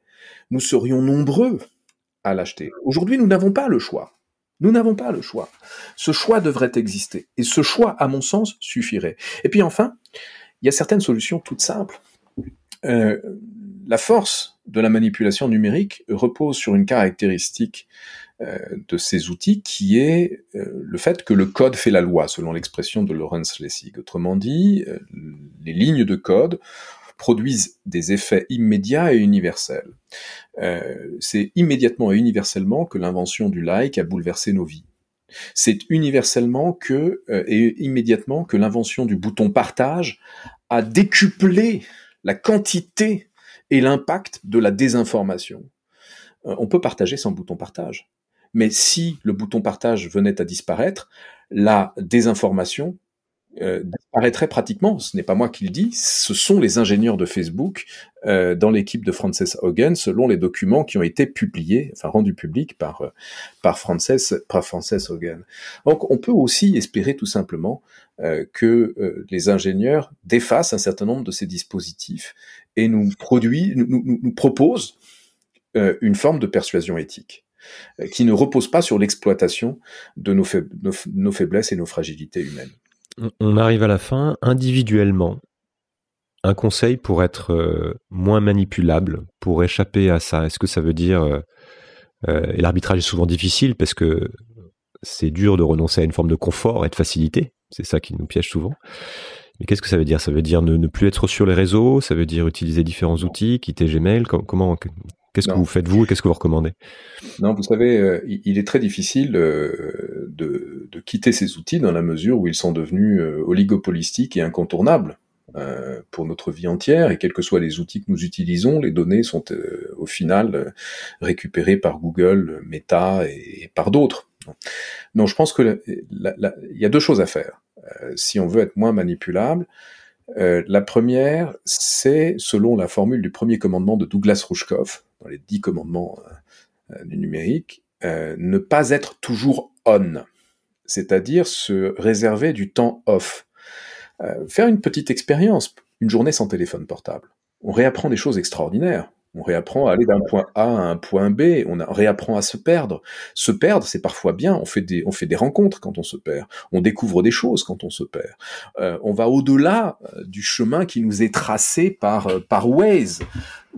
nous serions nombreux à l'acheter. Aujourd'hui, nous n'avons pas le choix. Nous n'avons pas le choix. Ce choix devrait exister. Et ce choix, à mon sens, suffirait. Et puis enfin, il y a certaines solutions toutes simples. Euh, la force de la manipulation numérique repose sur une caractéristique euh, de ces outils qui est euh, le fait que le code fait la loi, selon l'expression de Lawrence Lessig. Autrement dit, euh, les lignes de code produisent des effets immédiats et universels. C'est immédiatement et universellement que l'invention du like a bouleversé nos vies. C'est universellement que et immédiatement que l'invention du bouton partage a décuplé la quantité et l'impact de la désinformation. Euh, on peut partager sans bouton partage. Mais si le bouton partage venait à disparaître, la désinformation euh, disparaîtrait pratiquement. Ce n'est pas moi qui le dis, ce sont les ingénieurs de Facebook euh, dans l'équipe de Frances Hogan, selon les documents qui ont été publiés, enfin rendus publics par euh, par Frances par Frances Hogan. Donc, on peut aussi espérer tout simplement euh, que euh, les ingénieurs défassent un certain nombre de ces dispositifs et nous produit, nous, nous, proposent une forme de persuasion éthique qui ne repose pas sur l'exploitation de nos faiblesses et nos fragilités humaines on arrive à la fin. Individuellement, un conseil pour être euh, moins manipulable, pour échapper à ça Est-ce que ça veut dire. Euh, euh, et l'arbitrage est souvent difficile parce que c'est dur de renoncer à une forme de confort et de facilité. C'est ça qui nous piège souvent. Mais qu'est-ce que ça veut dire Ça veut dire ne, plus être sur les réseaux Ça veut dire utiliser différents outils, quitter Gmail comment Qu'est-ce que vous faites vous et qu'est-ce que vous recommandez Non, vous savez, euh, il est très difficile euh, de, quitter ces outils dans la mesure où ils sont devenus euh, oligopolistiques et incontournables pour notre vie entière et quels que soient les outils que nous utilisons, les données sont au final récupérées par Google, Meta et, par d'autres. non je pense que il y a deux choses à faire si on veut être moins manipulable. la première, c'est selon la formule du premier commandement de Douglas Rushkoff dans les dix commandements euh, euh, du numérique, euh, ne pas être toujours on, c'est-à-dire se réserver du temps off. faire une petite expérience, une journée sans téléphone portable. On réapprend des choses extraordinaires. On réapprend à aller d'un point A à un point B. On réapprend à se perdre. Se perdre, c'est parfois bien. On fait des, on fait des rencontres quand on se perd. On découvre des choses quand on se perd. on va au-delà du chemin qui nous est tracé par, par Waze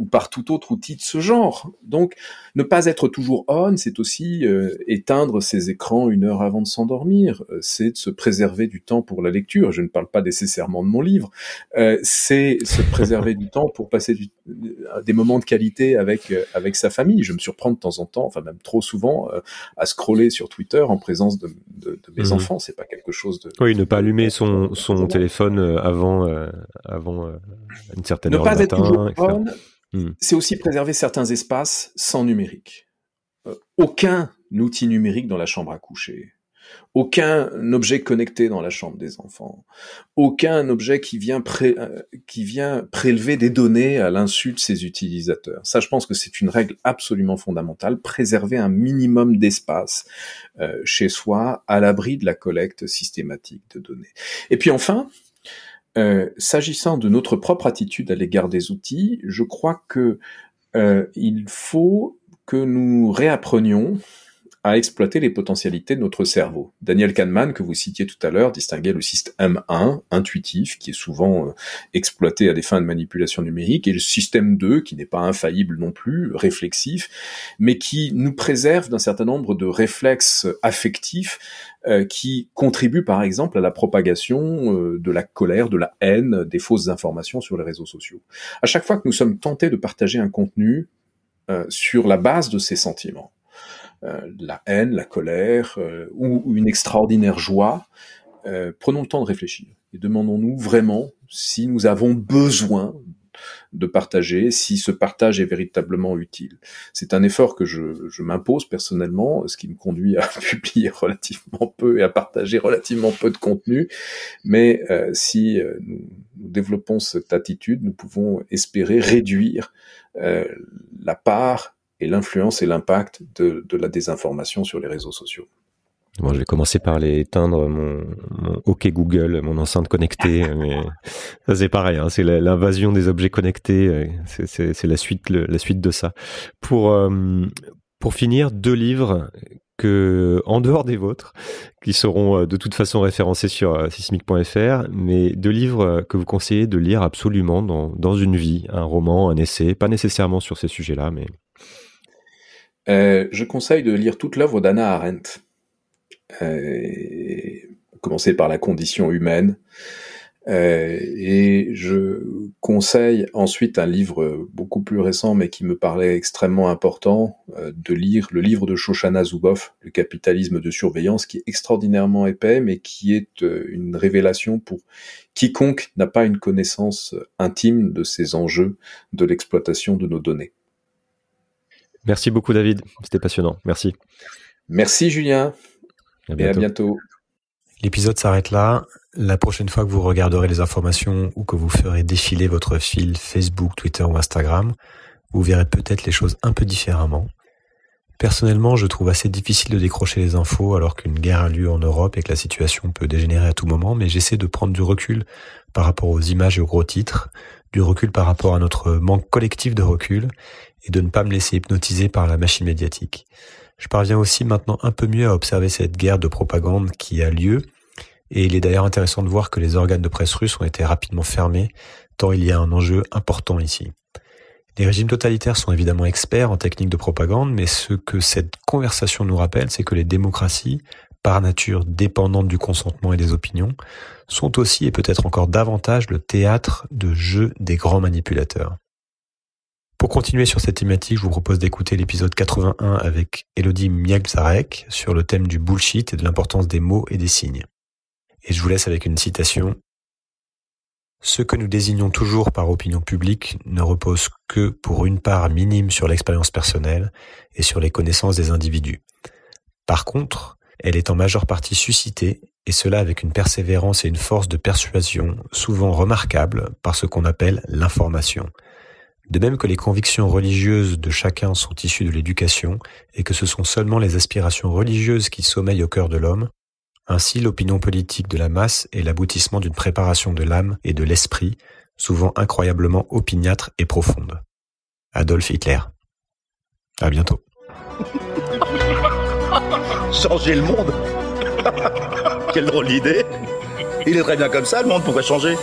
ou par tout autre outil de ce genre. Donc, ne pas être toujours on, c'est aussi euh, éteindre ses écrans une heure avant de s'endormir, euh, c'est de se préserver du temps pour la lecture, je ne parle pas nécessairement de mon livre, euh, c'est se préserver du temps pour passer du, euh, des moments de qualité avec euh, avec sa famille. Je me surprends de temps en temps, enfin même trop souvent, euh, à scroller sur Twitter en présence de, mes mhm. enfants. C'est pas quelque chose de oui, ne pas allumer son son téléphone avant avant une certaine ne heure pas être matin. Hmm. C'est aussi préserver certains espaces sans numérique. aucun outil numérique dans la chambre à coucher aucun objet connecté dans la chambre des enfants, aucun objet qui vient, euh, qui vient prélever des données à l'insu de ses utilisateurs. Ça, je pense que c'est une règle absolument fondamentale, préserver un minimum d'espace euh, chez soi à l'abri de la collecte systématique de données. Et puis enfin, euh, s'agissant de notre propre attitude à l'égard des outils, je crois que il faut que nous réapprenions à exploiter les potentialités de notre cerveau. Daniel Kahneman, que vous citiez tout à l'heure, distinguait le système M1, intuitif, qui est souvent euh, exploité à des fins de manipulation numérique, et le système 2, qui n'est pas infaillible non plus, réflexif, mais qui nous préserve d'un certain nombre de réflexes affectifs euh, qui contribuent par exemple à la propagation euh, de la colère, de la haine, des fausses informations sur les réseaux sociaux. À chaque fois que nous sommes tentés de partager un contenu, sur la base de ces sentiments, euh, la haine, la colère euh, ou une extraordinaire joie, euh, prenons le temps de réfléchir et demandons-nous vraiment si nous avons besoin de partager, si ce partage est véritablement utile. C'est un effort que je, m'impose personnellement, ce qui me conduit à publier relativement peu et à partager relativement peu de contenu, mais si nous, développons cette attitude, nous pouvons espérer réduire la part et l'influence et l'impact de, la désinformation sur les réseaux sociaux. Bon, je vais commencer par l'éteindre éteindre mon, mon OK Google, mon enceinte connectée. mais c'est pareil, hein, c'est l'invasion des objets connectés, euh, c'est la suite, la suite de ça. Pour euh, pour finir, deux livres que, en dehors des vôtres, qui seront euh, de toute façon référencés sur sismic.fr, mais deux livres que vous conseillez de lire absolument dans, une vie, un roman, un essai, pas nécessairement sur ces sujets-là, mais euh, je conseille de lire toute l'œuvre d'Anna Arendt. Euh, commencer par la condition humaine. Euh, et je conseille ensuite un livre beaucoup plus récent, mais qui me paraît extrêmement important, de lire le livre de Shoshana Zuboff, Le capitalisme de surveillance, qui est extraordinairement épais, mais qui est une révélation pour quiconque n'a pas une connaissance intime de ces enjeux de l'exploitation de nos données. Merci beaucoup, David. C'était passionnant. Merci. Merci, Julien. À Et à bientôt. L'épisode s'arrête là. La prochaine fois que vous regarderez les informations ou que vous ferez défiler votre fil Facebook, Twitter ou Instagram, vous verrez peut-être les choses un peu différemment. Personnellement, je trouve assez difficile de décrocher les infos alors qu'une guerre a lieu en Europe et que la situation peut dégénérer à tout moment, mais j'essaie de prendre du recul par rapport aux images et aux gros titres, du recul par rapport à notre manque collectif de recul, et de ne pas me laisser hypnotiser par la machine médiatique. Je parviens aussi maintenant un peu mieux à observer cette guerre de propagande qui a lieu, et il est d'ailleurs intéressant de voir que les organes de presse russes ont été rapidement fermés, tant il y a un enjeu important ici. Les régimes totalitaires sont évidemment experts en techniques de propagande, mais ce que cette conversation nous rappelle, c'est que les démocraties, par nature dépendantes du consentement et des opinions, sont aussi et peut-être encore davantage le théâtre de jeu des grands manipulateurs. Pour continuer sur cette thématique, je vous propose d'écouter l'épisode 81 avec Elodie Miagzarek sur le thème du bullshit et de l'importance des mots et des signes. Et je vous laisse avec une citation. Ce que nous désignons toujours par opinion publique ne repose que pour une part minime sur l'expérience personnelle et sur les connaissances des individus. Par contre, elle est en majeure partie suscitée, et cela avec une persévérance et une force de persuasion souvent remarquables par ce qu'on appelle l'information de même que les convictions religieuses de chacun sont issues de l'éducation, et que ce sont seulement les aspirations religieuses qui sommeillent au cœur de l'homme, ainsi l'opinion politique de la masse est l'aboutissement d'une préparation de l'âme et de l'esprit, souvent incroyablement opiniâtre et profonde. Adolf Hitler. À bientôt. Changer le monde Quelle drôle d'idée Il est très bien comme ça, le monde pourrait changer.